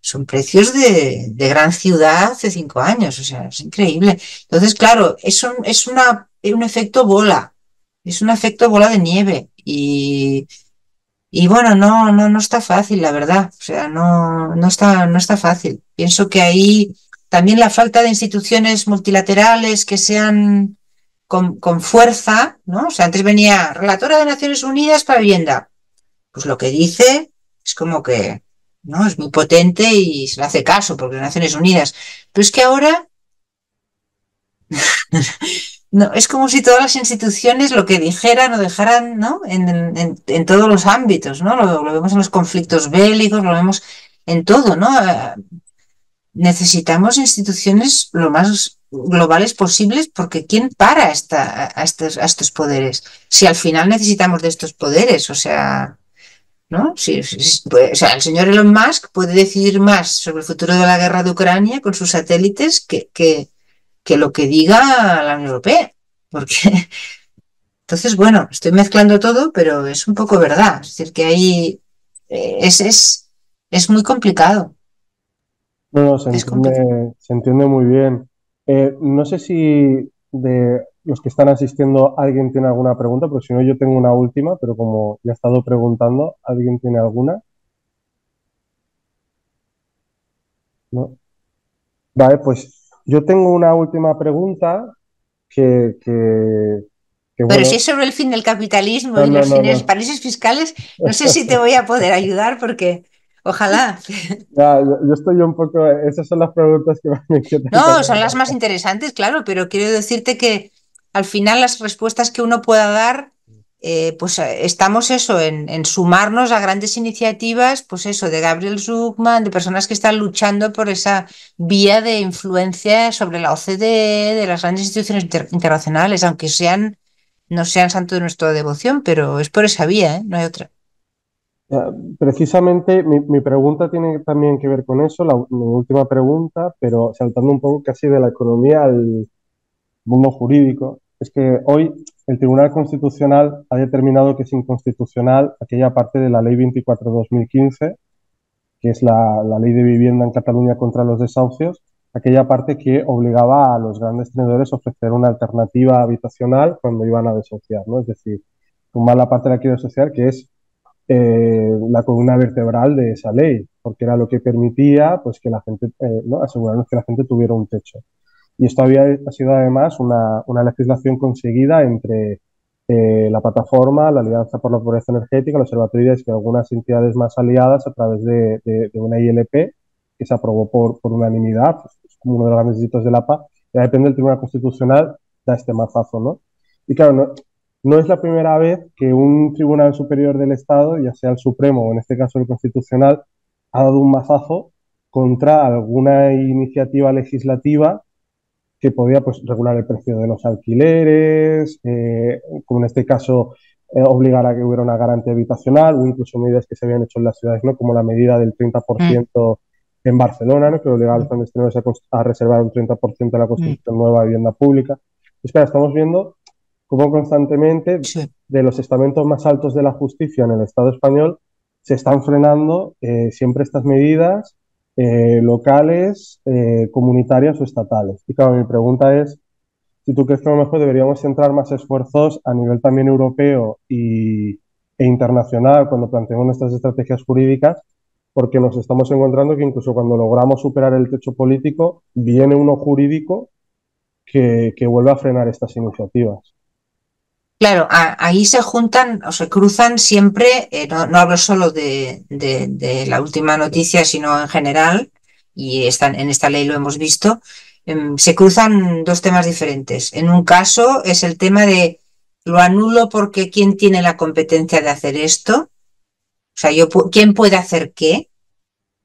son precios de, de, gran ciudad hace cinco años, o sea, es increíble. Entonces, claro, es un, es una, un efecto bola, es un efecto bola de nieve y, y bueno, no, no, no está fácil, la verdad, o sea, no, no, está, no está fácil. Pienso que ahí también la falta de instituciones multilaterales que sean con, con fuerza, ¿no? O sea, antes venía relatora de Naciones Unidas para vivienda. Pues lo que dice es como que ¿no? Es muy potente y se le hace caso porque las Naciones Unidas. Pero es que ahora no, es como si todas las instituciones lo que dijeran o dejaran, ¿no? En, todos los ámbitos, ¿no? Lo, vemos en los conflictos bélicos, lo vemos en todo, ¿no? Eh, necesitamos instituciones lo más globales posibles porque ¿quién para a, a estos poderes? Si al final necesitamos de estos poderes, o sea, ¿no? Pues, o sea, el señor Elon Musk puede decidir más sobre el futuro de la guerra de Ucrania con sus satélites que, que, que lo que diga la Unión Europea. Porque entonces, bueno, estoy mezclando todo, pero es un poco verdad. Es decir, que ahí eh, es, es, es muy complicado. No, se, entiende, se entiende muy bien. Eh, no sé si de los que están asistiendo, ¿alguien tiene alguna pregunta? Porque si no, yo tengo una última, pero como ya he estado preguntando, ¿alguien tiene alguna? Vale, pues yo tengo una última pregunta que... pero si es sobre el fin del capitalismo y los países fiscales, no sé si te voy a poder ayudar porque... Ojalá. yo estoy un poco. Esas son las preguntas que me No, son las más interesantes, claro, pero quiero decirte que al final las respuestas que uno pueda dar, eh, pues eh, estamos eso, en, sumarnos a grandes iniciativas, pues eso, de Gabriel Zuckman, de personas que están luchando por esa vía de influencia sobre la OCDE, de las grandes instituciones internacionales, aunque sean, no sean santo de nuestra devoción, pero es por esa vía, ¿eh? no hay otra. Ah, precisamente mi, pregunta tiene también que ver con eso, la, última pregunta, pero saltando un poco casi de la economía al mundo jurídico es que hoy el Tribunal Constitucional ha determinado que es inconstitucional aquella parte de la Ley 24-2015, que es la, ley de vivienda en Cataluña contra los desahucios, aquella parte que obligaba a los grandes tenedores a ofrecer una alternativa habitacional cuando iban a desahuciar, Es decir, tomar la parte de la quiebra desahuciar, que es eh, la columna vertebral de esa ley, porque era lo que permitía pues, que la gente, eh, ¿no? asegurarnos que la gente tuviera un techo. Y esto había, ha sido además una, legislación conseguida entre eh, la plataforma, la Alianza por la Pobreza Energética, los observatorios y algunas entidades más aliadas a través de, una ILP que se aprobó por, unanimidad, es como uno de los grandes hitos de la PA, y depende del Tribunal Constitucional da este mazazo, ¿no? Y claro, no es la primera vez que un Tribunal Superior del Estado, ya sea el Supremo o en este caso el Constitucional, ha dado un mazazo contra alguna iniciativa legislativa que podía pues, regular el precio de los alquileres, eh, como en este caso eh, obligar a que hubiera una garantía habitacional o incluso medidas que se habían hecho en las ciudades, ¿no? como la medida del 30% mm. en Barcelona, ¿no? que obligaba a los a, a, reservar un 30% de la construcción mm. nueva de vivienda pública. espera, pues estamos viendo cómo constantemente de los estamentos más altos de la justicia en el Estado español se están frenando eh, siempre estas medidas eh, locales, eh, comunitarias o estatales. Y claro, mi pregunta es si tú crees que a lo mejor deberíamos centrar más esfuerzos a nivel también europeo y, e internacional cuando planteamos nuestras estrategias jurídicas, porque nos estamos encontrando que incluso cuando logramos superar el techo político, viene uno jurídico que, que vuelve a frenar estas iniciativas. Claro, ahí se juntan o se cruzan siempre, eh, no, hablo solo de, la última noticia, sino en general, y están, en esta ley lo hemos visto, em, se cruzan dos temas diferentes. En un caso es el tema de lo anulo porque ¿quién tiene la competencia de hacer esto? O sea, yo, ¿quién puede hacer qué?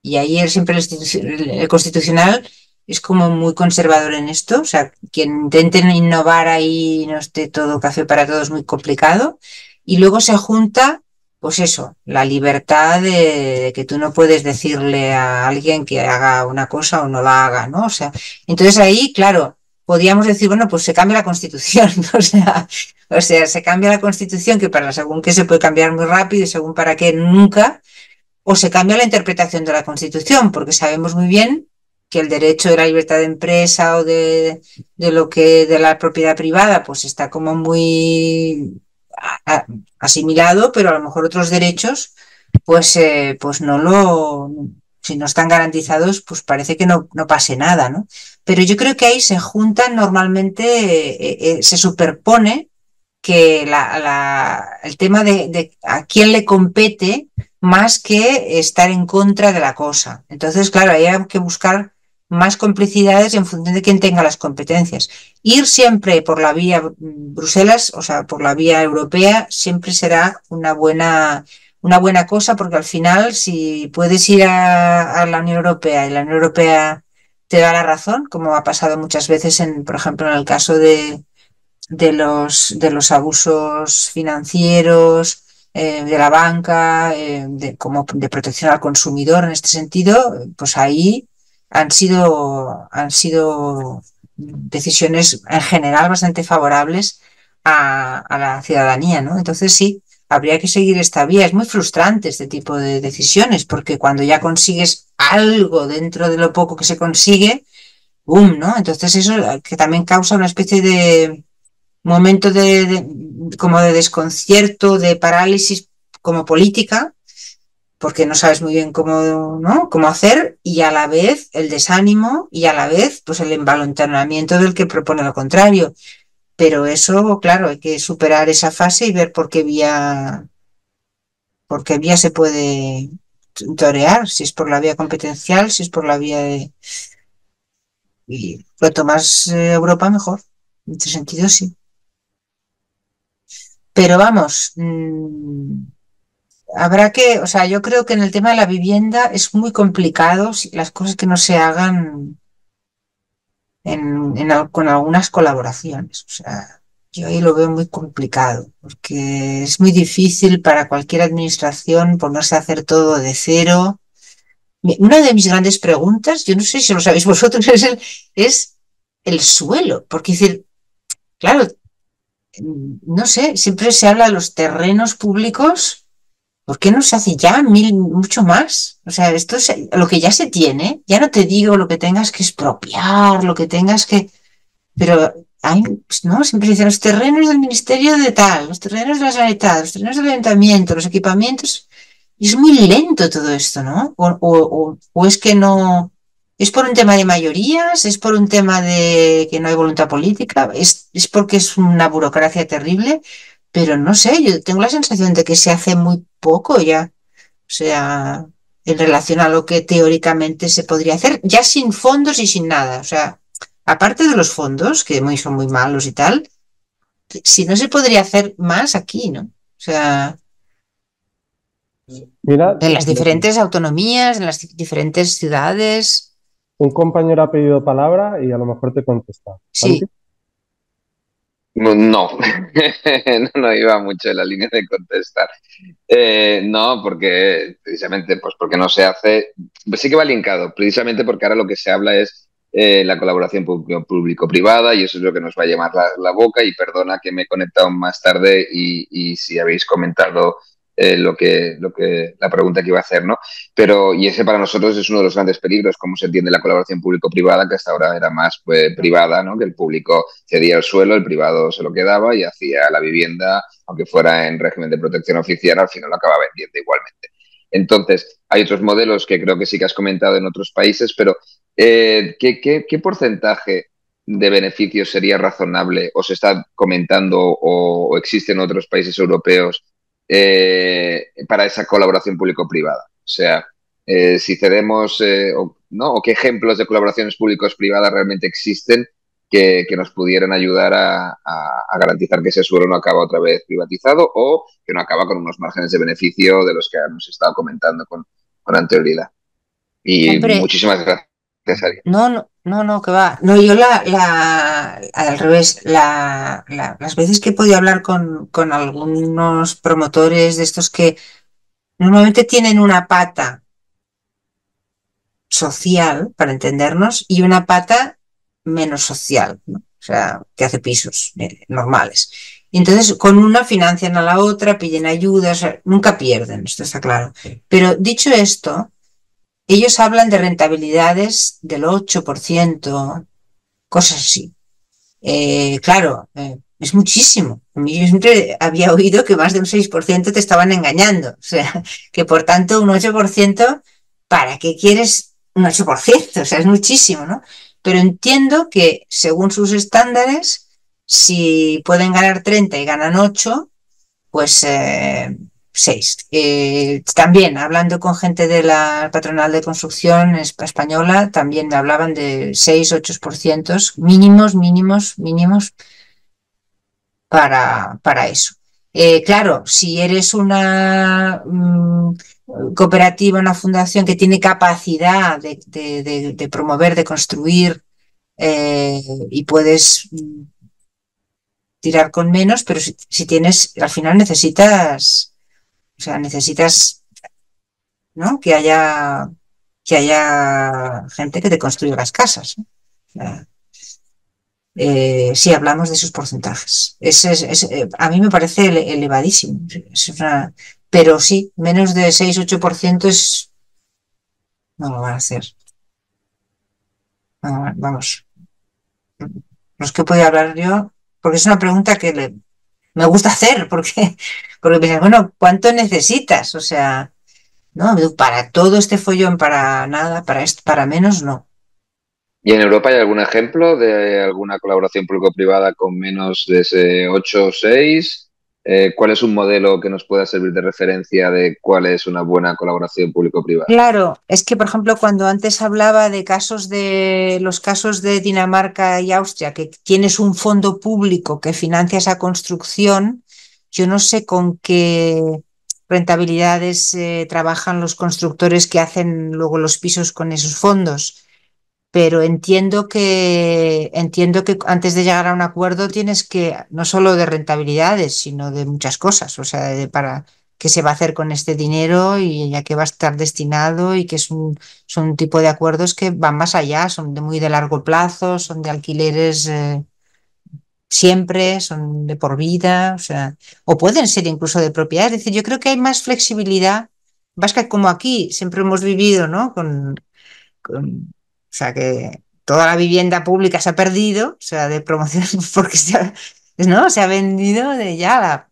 Y ahí siempre el Constitucional es como muy conservador en esto, o sea, quien intenten innovar ahí no esté todo café para todos muy complicado, y luego se junta, pues eso, la libertad de, que tú no puedes decirle a alguien que haga una cosa o no la haga, ¿no? O sea, entonces ahí, claro, podríamos decir, bueno, pues se cambia la constitución, o sea, o sea, se cambia la constitución que para según qué se puede cambiar muy rápido y según para qué nunca, o se cambia la interpretación de la constitución, porque sabemos muy bien que el derecho de la libertad de empresa o de, de lo que de la propiedad privada pues está como muy asimilado, pero a lo mejor otros derechos pues eh, pues no lo si no están garantizados, pues parece que no, no pase nada, ¿no? Pero yo creo que ahí se juntan normalmente, eh, eh, se superpone que la, el tema de, de, a quién le compete más que estar en contra de la cosa. Entonces, claro, hay que buscar más complicidades en función de quién tenga las competencias. Ir siempre por la vía Bruselas, o sea, por la vía europea, siempre será una buena, una buena cosa, porque al final, si puedes ir a, la Unión Europea y la Unión Europea te da la razón, como ha pasado muchas veces en, por ejemplo, en el caso de, de los, de los abusos financieros, eh, de la banca, eh, de, como de protección al consumidor en este sentido, pues ahí han sido, han sido decisiones en general bastante favorables a, la ciudadanía, ¿no? Entonces sí, habría que seguir esta vía. Es muy frustrante este tipo de decisiones, porque cuando ya consigues algo dentro de lo poco que se consigue, boom, ¿no? Entonces eso que también causa una especie de momento de como de desconcierto, de parálisis como política, porque no sabes muy bien cómo, ¿no? cómo hacer y a la vez el desánimo y a la vez pues el envalentonamiento del que propone lo contrario. Pero eso, claro, hay que superar esa fase y ver por qué vía, por qué vía se puede torear, si es por la vía competencial, si es por la vía de... Y cuanto más eh, Europa, mejor. En este sentido, sí. Pero vamos, mm, habrá que, o sea, yo creo que en el tema de la vivienda es muy complicado si las cosas que no se hagan en, con algunas colaboraciones. O sea, yo ahí lo veo muy complicado, porque es muy difícil para cualquier administración ponerse a hacer todo de cero. Una de mis grandes preguntas, yo no sé si lo sabéis vosotros, es el, es el suelo, porque decir, claro, mm, no sé, siempre se habla de los terrenos públicos ¿por qué no se hace ya mil, mucho más? O sea, esto es lo que ya se tiene, ya no te digo lo que tengas que expropiar, lo que tengas que... Pero hay, pues, ¿no? Siempre dicen los terrenos del ministerio de tal, los terrenos de la sanidad, los terrenos del ayuntamiento, los equipamientos. es muy lento todo esto, ¿no? O, es que no... ¿Es por un tema de mayorías? ¿Es por un tema de que no hay voluntad política? ¿Es, es porque es una burocracia terrible? pero no sé, yo tengo la sensación de que se hace muy poco ya. O sea, en relación a lo que teóricamente se podría hacer, ya sin fondos y sin nada. O sea, aparte de los fondos, que muy, son muy malos y tal, si no se podría hacer más aquí, ¿no? O sea, en las diferentes autonomías, en las diferentes ciudades. Un compañero ha pedido palabra y a lo mejor te contesta. Sí. No, no, iba mucho en la línea de contestar. Eh, no, porque precisamente, pues porque no se hace, pues sí que va linkado, precisamente porque ahora lo que se habla es eh, la colaboración público-privada y eso es lo que nos va a llamar la, boca y perdona que me he conectado más tarde y, y si habéis comentado eh, lo, que, lo que la pregunta que iba a hacer, ¿no? Pero, y ese para nosotros es uno de los grandes peligros, cómo se entiende la colaboración público-privada, que hasta ahora era más pues, privada, ¿no? Que el público cedía el suelo, el privado se lo quedaba y hacía la vivienda, aunque fuera en régimen de protección oficial, al final lo acaba vendiendo igualmente. Entonces, hay otros modelos que creo que sí que has comentado en otros países, pero eh, ¿qué, porcentaje de beneficios sería razonable o se está comentando o, existe en otros países europeos eh, para esa colaboración público-privada. O sea, eh, si cedemos eh, o, ¿no? o qué ejemplos de colaboraciones públicos-privadas realmente existen que, nos pudieran ayudar a, garantizar que ese suelo no acaba otra vez privatizado o que no acaba con unos márgenes de beneficio de los que hemos estado comentando con, con anterioridad. Y muchísimas gracias no, no, no, no, que va. No, yo la, al revés, las veces que he podido hablar con, con algunos promotores de estos que normalmente tienen una pata social, para entendernos, y una pata menos social, o sea, que hace pisos eh, normales. Y entonces, con una financian a la otra, piden ayudas, nunca pierden, esto está claro. Pero dicho esto, ellos hablan de rentabilidades del 8%, cosas así. Eh, claro, eh, es muchísimo. Yo siempre había oído que más de un 6% te estaban engañando. O sea, que por tanto un 8%, ¿para qué quieres un 8%? O sea, es muchísimo, ¿no? Pero entiendo que según sus estándares, si pueden ganar 30 y ganan 8, pues eh, seis. Eh, también hablando con gente de la patronal de construcción española, también me hablaban de 6, 8% mínimos, mínimos, mínimos para, para eso. Eh, claro, si eres una mm, cooperativa, una fundación que tiene capacidad de, promover, de construir eh, y puedes mm, tirar con menos, pero si tienes, al final necesitas o sea, necesitas ¿no? que haya que haya gente que te construya las casas. Eh, si hablamos de esos porcentajes. Eh, a mí me parece elevadísimo. pero sí, menos de 6-8% es... No lo van a hacer. Vamos. Los que puedo hablar yo, porque es una pregunta que le, me gusta hacer, porque, porque piensas, bueno, ¿cuánto necesitas? O sea, no, para todo este follón, para nada, para, para menos, no. ¿Y en Europa hay algún ejemplo de alguna colaboración público-privada con menos de ese 8 o 6? Eh, cuál es un modelo que nos pueda servir de referencia de cuál es una buena colaboración público-privada. Claro, es que por ejemplo cuando antes hablaba de casos de los casos de Dinamarca y Austria, que tienes un fondo público que financia esa construcción, yo no sé con qué rentabilidades eh, trabajan los constructores que hacen luego los pisos con esos fondos pero entiendo que entiendo que antes de llegar a un acuerdo tienes que no solo de rentabilidades, sino de muchas cosas, o sea, de, para qué se va a hacer con este dinero y a qué va a estar destinado y que es un, son un tipo de acuerdos que van más allá, son de muy de largo plazo, son de alquileres eh, siempre, son de por vida, o sea, o pueden ser incluso de propiedad, es decir, yo creo que hay más flexibilidad, vasca como aquí siempre hemos vivido, ¿no? Con, con o sea que toda la vivienda pública se ha perdido, o sea, de promoción, porque se ha, ¿no? se ha vendido de ya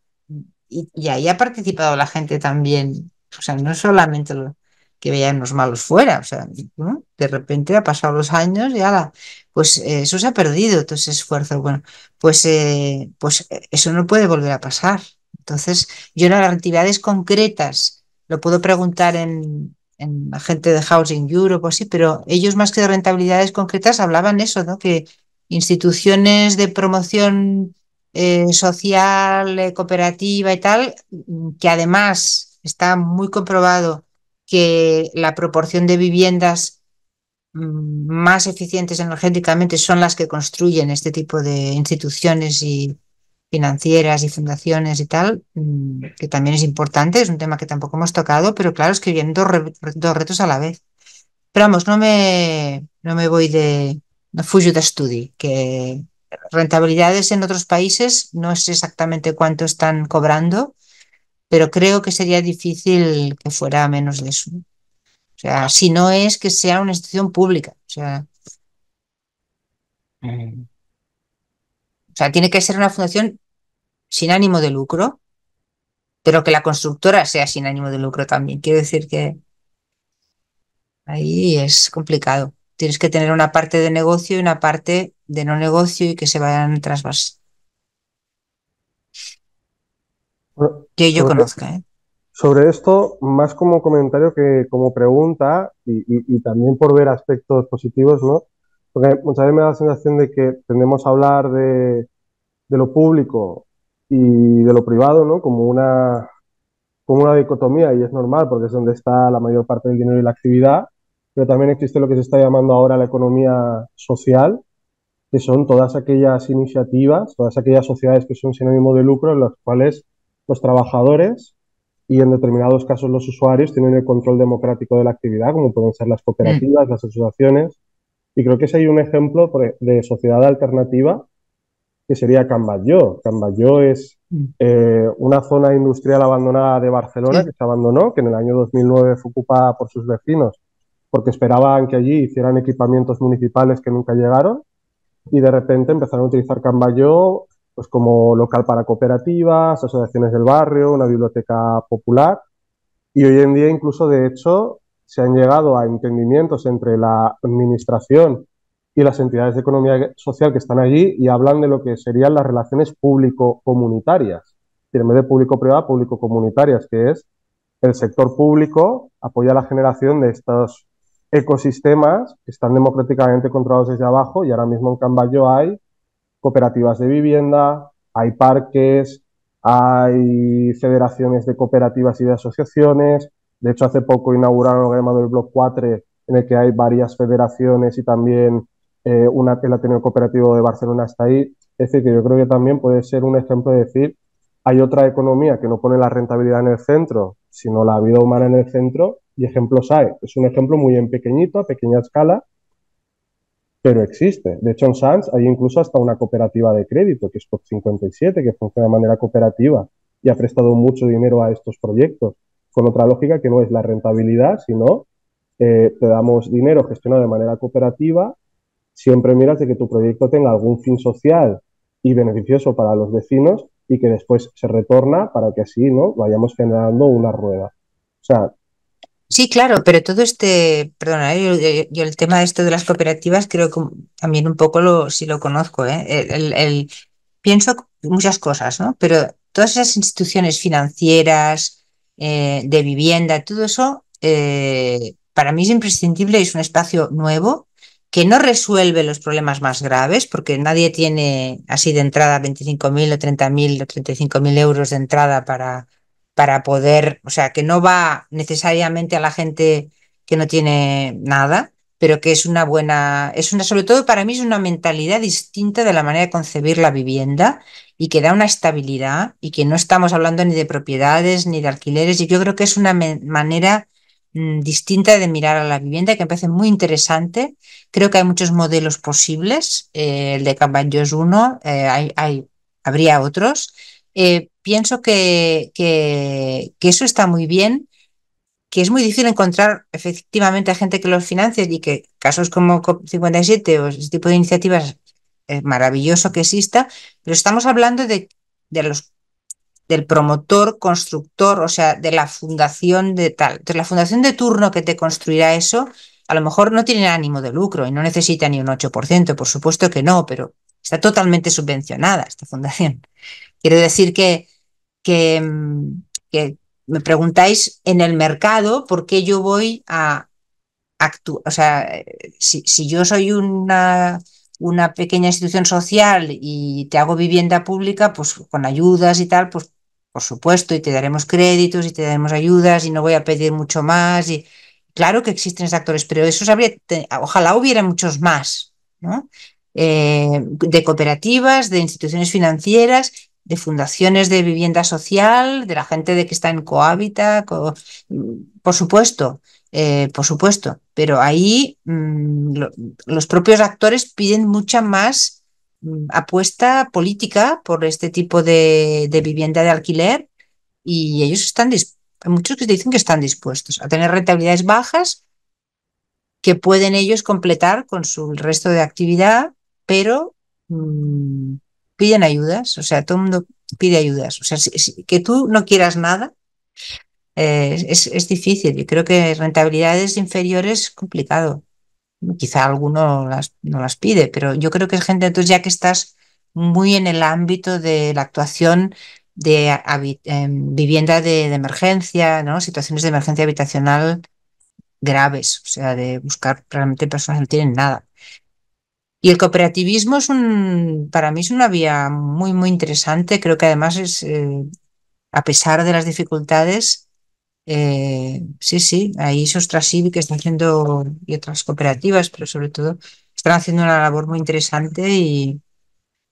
y, ahí ha participado la gente también, o sea, no solamente lo que veían los malos fuera, o sea, de repente ha pasado los años y la, pues eh, eso se ha perdido, todo ese esfuerzo, bueno, pues, eh, pues eh, eso no puede volver a pasar. Entonces, yo en las actividades concretas lo puedo preguntar en, en la gente de Housing Europe o así, pero ellos más que de rentabilidades concretas hablaban eso, ¿no? que instituciones de promoción eh, social, eh, cooperativa y tal, mm, que además está muy comprobado que la proporción de viviendas mm, más eficientes energéticamente son las que construyen este tipo de instituciones y, financieras y fundaciones y tal, mm, que también es importante, es un tema que tampoco hemos tocado, pero claro, es que vienen dos, retos a la vez. Pero vamos, no me, no me voy de, no fuyo de que rentabilidades en otros países, no sé exactamente cuánto están cobrando, pero creo que sería difícil que fuera menos de eso. O sea, si no es que sea una institución pública, o sea... Mm. O sea, tiene que ser una fundación sin ánimo de lucro, pero que la constructora sea sin ánimo de lucro también. Quiero decir que ahí es complicado. Tienes que tener una parte de negocio y una parte de no negocio y que se vayan trasvas. Que yo conozca. ¿eh? Sobre esto, más como comentario que como pregunta y, también por ver aspectos positivos, ¿no? Porque muchas veces me da la sensación de que tendemos a hablar de lo público y de lo privado, ¿no? Como una, como una dicotomía y es normal porque es donde está la mayor parte del dinero y la actividad, pero también existe lo que se está llamando ahora la economía social, que son todas aquellas iniciativas, todas aquellas sociedades que son sinónimo de lucro en las cuales los trabajadores y en determinados casos los usuarios tienen el control democrático de la actividad, como pueden ser las cooperativas, mm. las asociaciones. Y creo que ese hay un ejemplo e, de sociedad alternativa que sería Camballó. Camballó es mm. eh, una zona industrial abandonada de Barcelona mm. que se abandonó, que en el año 2009 fue ocupada por sus vecinos porque esperaban que allí hicieran equipamientos municipales que nunca llegaron y de repente empezaron a utilizar Camballó pues, como local para cooperativas, asociaciones del barrio, una biblioteca popular y hoy en día incluso de hecho se han llegado a entendimientos entre la administración y las entidades de economía social que están allí y hablan de lo que serían las relaciones público-comunitarias. En vez de público-privada, público-comunitarias, que es el sector público apoya la generación de estos ecosistemas que están democráticamente controlados desde abajo y ahora mismo en Cambayo hay cooperativas de vivienda, hay parques, hay federaciones de cooperativas y de asociaciones. De hecho, hace poco inauguraron lo que llamado el Block 4, en el que hay varias federaciones y también eh, una que la el Cooperativo de Barcelona hasta ahí. Es decir, que yo creo que también puede ser un ejemplo de decir, hay otra economía que no pone la rentabilidad en el centro, sino la vida humana en el centro, y ejemplos hay. Es un ejemplo muy en pequeñito, a pequeña escala, pero existe. De hecho, en Sanz hay incluso hasta una cooperativa de crédito, que es COP57, que funciona de manera cooperativa y ha prestado mucho dinero a estos proyectos, con otra lógica que no es la rentabilidad, sino eh, te damos dinero gestionado de manera cooperativa siempre miras de que tu proyecto tenga algún fin social y beneficioso para los vecinos y que después se retorna para que así ¿no? vayamos generando una rueda. Sí, claro, pero todo este, perdona, ¿eh? yo, el tema de esto de las cooperativas creo que también un poco lo, sí lo conozco, ¿eh? el, pienso muchas cosas, ¿no? Pero todas esas instituciones financieras, eh, de vivienda, todo eso, para mí es imprescindible, es un espacio nuevo que no resuelve los problemas más graves, porque nadie tiene así de entrada 25.000 o 30.000 o 35.000 euros de entrada para, para poder, o sea, que no va necesariamente a la gente que no tiene nada, pero que es una buena, es una, sobre todo para mí es una mentalidad distinta de la manera de concebir la vivienda y que da una estabilidad y que no estamos hablando ni de propiedades ni de alquileres y yo creo que es una manera Mm, distinta de mirar a la vivienda que me parece muy interesante. Creo que hay muchos modelos posibles. Eh, el de Campanjo es uno, eh, hay, hay, habría otros. Eh, pienso que, que, que, eso está muy bien, que es muy difícil encontrar efectivamente a gente que los financie y que casos como COP57 o ese tipo de iniciativas es maravilloso que exista, pero estamos hablando de, de los del promotor, constructor, o sea, de la fundación de tal. Entonces, la fundación de turno que te construirá eso, a lo mejor no tiene ánimo de lucro y no necesita ni un 8%, por supuesto que no, pero está totalmente subvencionada esta fundación. Quiero decir que, mm, que, me preguntáis en el mercado por qué yo voy a actuar, o sea, si, si yo soy una una pequeña institución social y te hago vivienda pública, pues con ayudas y tal, pues por supuesto, y te daremos créditos y te daremos ayudas y no voy a pedir mucho más. Y claro que existen actores, pero eso habría, ojalá hubiera muchos más, ¿no? Eh, de cooperativas, de instituciones financieras, de fundaciones de vivienda social, de la gente de que está en cohabita, por supuesto, eh, por supuesto, pero ahí mm, los propios actores piden mucha más apuesta política por este tipo de, vivienda de alquiler y ellos están muchos que dicen que están dispuestos a tener rentabilidades bajas que pueden ellos completar con su resto de actividad, pero mm, piden ayudas, o sea, todo el mundo pide ayudas, o sea, que tú no quieras nada. Eh, es, es difícil, yo creo que rentabilidades inferiores es complicado quizá alguno no las pide, pero yo creo que es gente, entonces ya que estás muy en el ámbito de la actuación de em, vivienda de, emergencia, ¿no? situaciones de emergencia habitacional graves, o sea, de buscar realmente personas que no tienen nada. Y el cooperativismo es un, para mí es una vía muy, muy interesante. Creo que además es, eh, a pesar de las dificultades, eh, sí, sí, ahí Sostra que están haciendo y otras cooperativas, pero sobre todo están haciendo una labor muy interesante y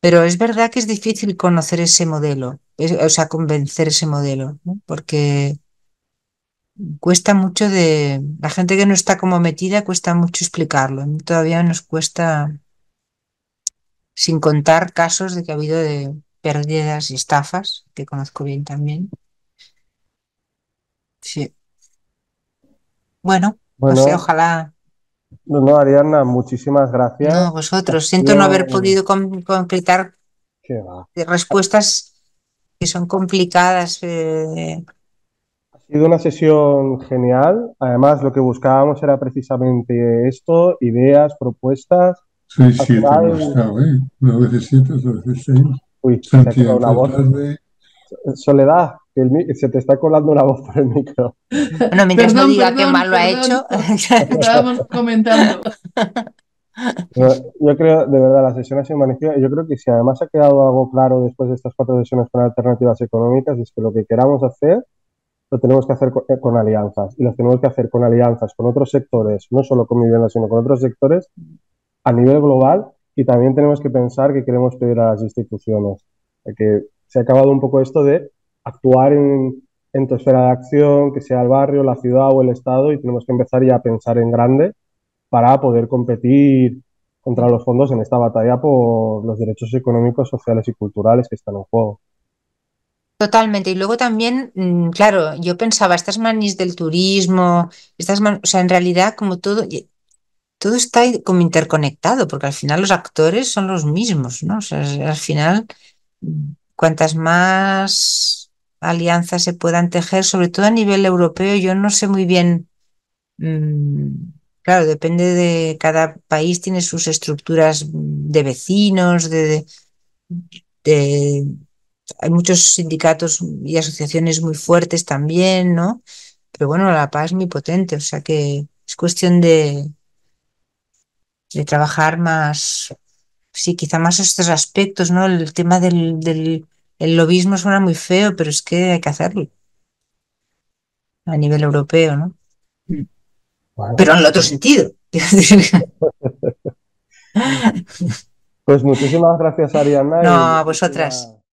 pero es verdad que es difícil conocer ese modelo, o sea, convencer ese modelo, porque cuesta mucho de la gente que no está como metida cuesta mucho explicarlo, todavía nos cuesta sin contar casos de que ha habido de pérdidas y estafas que conozco bien también. Sí. Bueno, pues bueno ojalá. No, no, muchísimas gracias. No, vosotros. Siento no haber podido completar respuestas que son complicadas. Eh, ha sido una sesión genial. Además, lo que buscábamos era precisamente esto, ideas, propuestas. Sí, sí, ¿eh? Una Uy, se ha una voz. Soledad, se te está colando la voz por el micro. Bueno, mientras no diga qué mal lo ha hecho. Estábamos comentando. Yo, creo, de verdad, la sesión ha sido magnífica. Yo creo que si además ha quedado algo claro después de estas cuatro sesiones con alternativas económicas, es que lo que queramos hacer lo tenemos que hacer eh, con, alianzas. Y lo tenemos que hacer con alianzas, con otros sectores, no solo con vivienda, sino con otros sectores a nivel global. Y también tenemos que pensar que queremos pedir a las instituciones. Que se ha acabado un poco esto de actuar en, tu esfera de acción, que sea el barrio, la ciudad o el estado, y tenemos que empezar ya a pensar en grande para poder competir contra los fondos en esta batalla por los derechos económicos, sociales y culturales que están en juego. Totalmente. Y luego también, mm, claro, yo pensaba, estas manis del turismo, estas o sea, en realidad como todo, todo está como interconectado, porque al final los actores son los mismos, ¿no? O sea, al final, mm, cuantas más alianzas se puedan tejer, sobre todo a nivel europeo. Yo no sé muy bien, mm, claro, depende de cada país, tiene sus estructuras de vecinos, de, hay muchos sindicatos y asociaciones muy fuertes también, ¿no? Pero bueno, la paz es muy potente, o sea que es cuestión de, de trabajar más, sí, quizá más estos aspectos, ¿no? El tema del el lobismo suena muy feo, pero es que hay que hacerlo. A nivel europeo, ¿no? Mm. Pero en el otro sentido. pues muchísimas gracias, Ariana. No, a vosotras.